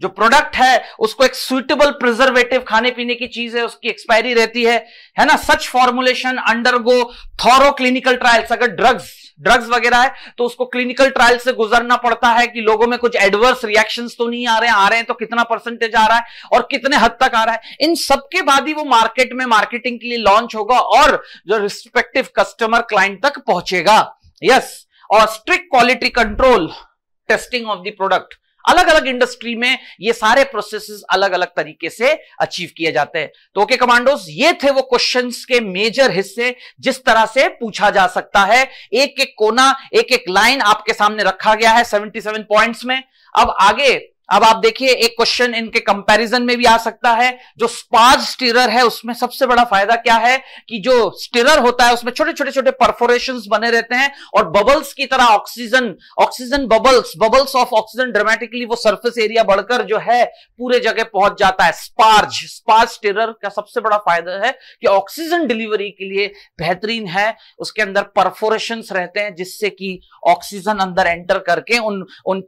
जो प्रोडक्ट है उसको एक सुइटेबल प्रिजर्वेटिव खाने पीने की चीज है उसकी एक्सपायरी रहती है है ना such formulation undergo thorough clinical trials अगर ड्रग्स ड्रग्स वगैरह है तो उसको क्लिनिकल ट्रायल से गुजरना पड़ता है कि लोगों में कुछ एडवर्स रिएक्शंस तो नहीं आ रहे आ रहे हैं तो कितना परसेंटेज आ रहा है और कितने हद तक आ रहा है इन सबके बाद ही वो मार्केट में मार्केटिंग के लिए लॉन्च होगा और जो रिस्पेक्टिव कस्टमर क्लाइंट तक पहुंचेगा यस और strict quality control testing of the product अलग अलग इंडस्ट्री में ये सारे प्रोसेस अलग अलग तरीके से अचीव किए जाते हैं तो ओके कमांडोज ये थे वो क्वेश्चन के मेजर हिस्से जिस तरह से पूछा जा सकता है एक एक कोना एक एक लाइन आपके सामने रखा गया है सेवेंटी सेवन पॉइंट में अब आगे अब आप देखिए एक क्वेश्चन इनके कंपैरिजन में भी आ सकता है जो स्पार्ज स्टीरर है उसमें सबसे बड़ा फायदा क्या है कि जो स्टीरर होता है उसमें छोटे छोटे छोटे परफोरेशंस बने रहते हैं और बबल्स की तरह oxygen oxygen bubbles bubbles of oxygen dramatically वो सरफेस एरिया बढ़कर जो है पूरे जगह पहुंच जाता है स्पार्ज स्पार्ज स्टीरर का सबसे बड़ा फायदा है कि ऑक्सीजन डिलीवरी के लिए बेहतरीन है उसके अंदर परफोरेशन रहते हैं जिससे कि ऑक्सीजन अंदर एंटर करके उन उन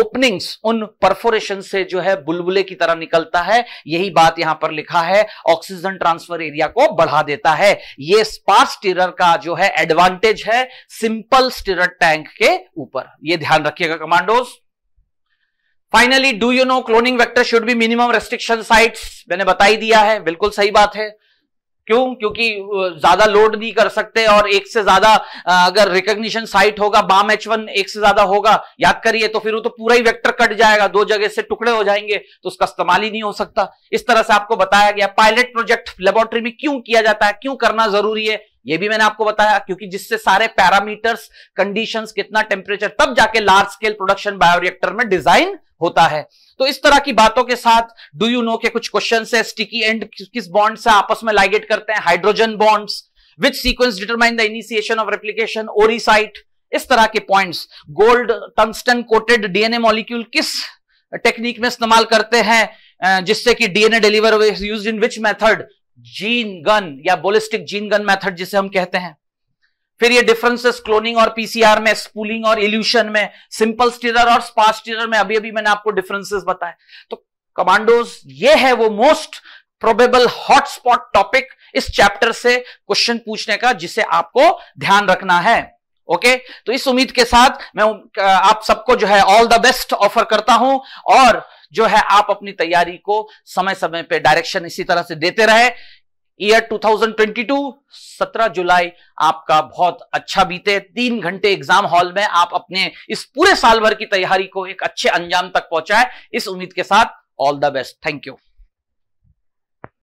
ओपनिंग्स उन परफोरेशन से जो है बुलबुले की तरह निकलता है यही बात यहां पर लिखा है ऑक्सीजन ट्रांसफर एरिया को बढ़ा देता है यह स्पार्स टीरर का जो है एडवांटेज है सिंपल स्टीरर टैंक के ऊपर यह ध्यान रखिएगा commandos finally do you know cloning vector should be minimum restriction sites मैंने बताई दिया है बिल्कुल सही बात है क्यों क्योंकि ज्यादा लोड नहीं कर सकते और एक से ज्यादा अगर रिकग्निशन साइट होगा बाम एच वन एक से ज्यादा होगा याद करिए तो फिर वो तो पूरा ही वेक्टर कट जाएगा दो जगह से टुकड़े हो जाएंगे तो उसका इस्तेमाल ही नहीं हो सकता इस तरह से आपको बताया गया पायलट प्रोजेक्ट लेबोरेटरी में क्यों किया जाता है क्यों करना जरूरी है ये भी मैंने आपको बताया क्योंकि जिससे सारे पैरामीटर्स कंडीशंस कितना टेम्परेचर तब जाके लार्ज स्केल प्रोडक्शन बायोरिएक्टर में डिजाइन होता है तो इस तरह की बातों के साथ डू यू नो के कुछ क्वेश्चन है स्टिकी एंड किस बॉन्ड से आपस में लाइगेट करते हैं hydrogen bonds which sequence determine the initiation of replication ori site इस तरह के points gold tungsten coated DNA molecule किस टेक्निक में इस्तेमाल करते हैं जिससे कि DNA deliver use in which method gene gun या बोलिस्टिक जीन गन मेथड जिसे हम कहते हैं फिर ये डिफरेंसेस क्लोनिंग और पीसीआर में स्पूलिंग और इल्यूशन में सिंपल स्टीरर और स्पास स्टीरर में अभी अभी मैंने आपको डिफरेंसेस बताए तो कमांडोज ये है वो मोस्ट प्रोबेबल हॉटस्पॉट टॉपिक इस चैप्टर से क्वेश्चन पूछने का जिसे आपको ध्यान रखना है ओके okay? तो इस उम्मीद के साथ मैं आप सबको जो है ऑल द बेस्ट ऑफर करता हूं और जो है आप अपनी तैयारी को समय समय पे डायरेक्शन इसी तरह से देते रहे ईयर 2022 17 जुलाई आपका बहुत अच्छा बीते तीन घंटे एग्जाम हॉल में आप अपने इस पूरे साल भर की तैयारी को एक अच्छे अंजाम तक पहुंचाए इस उम्मीद के साथ all the best thank you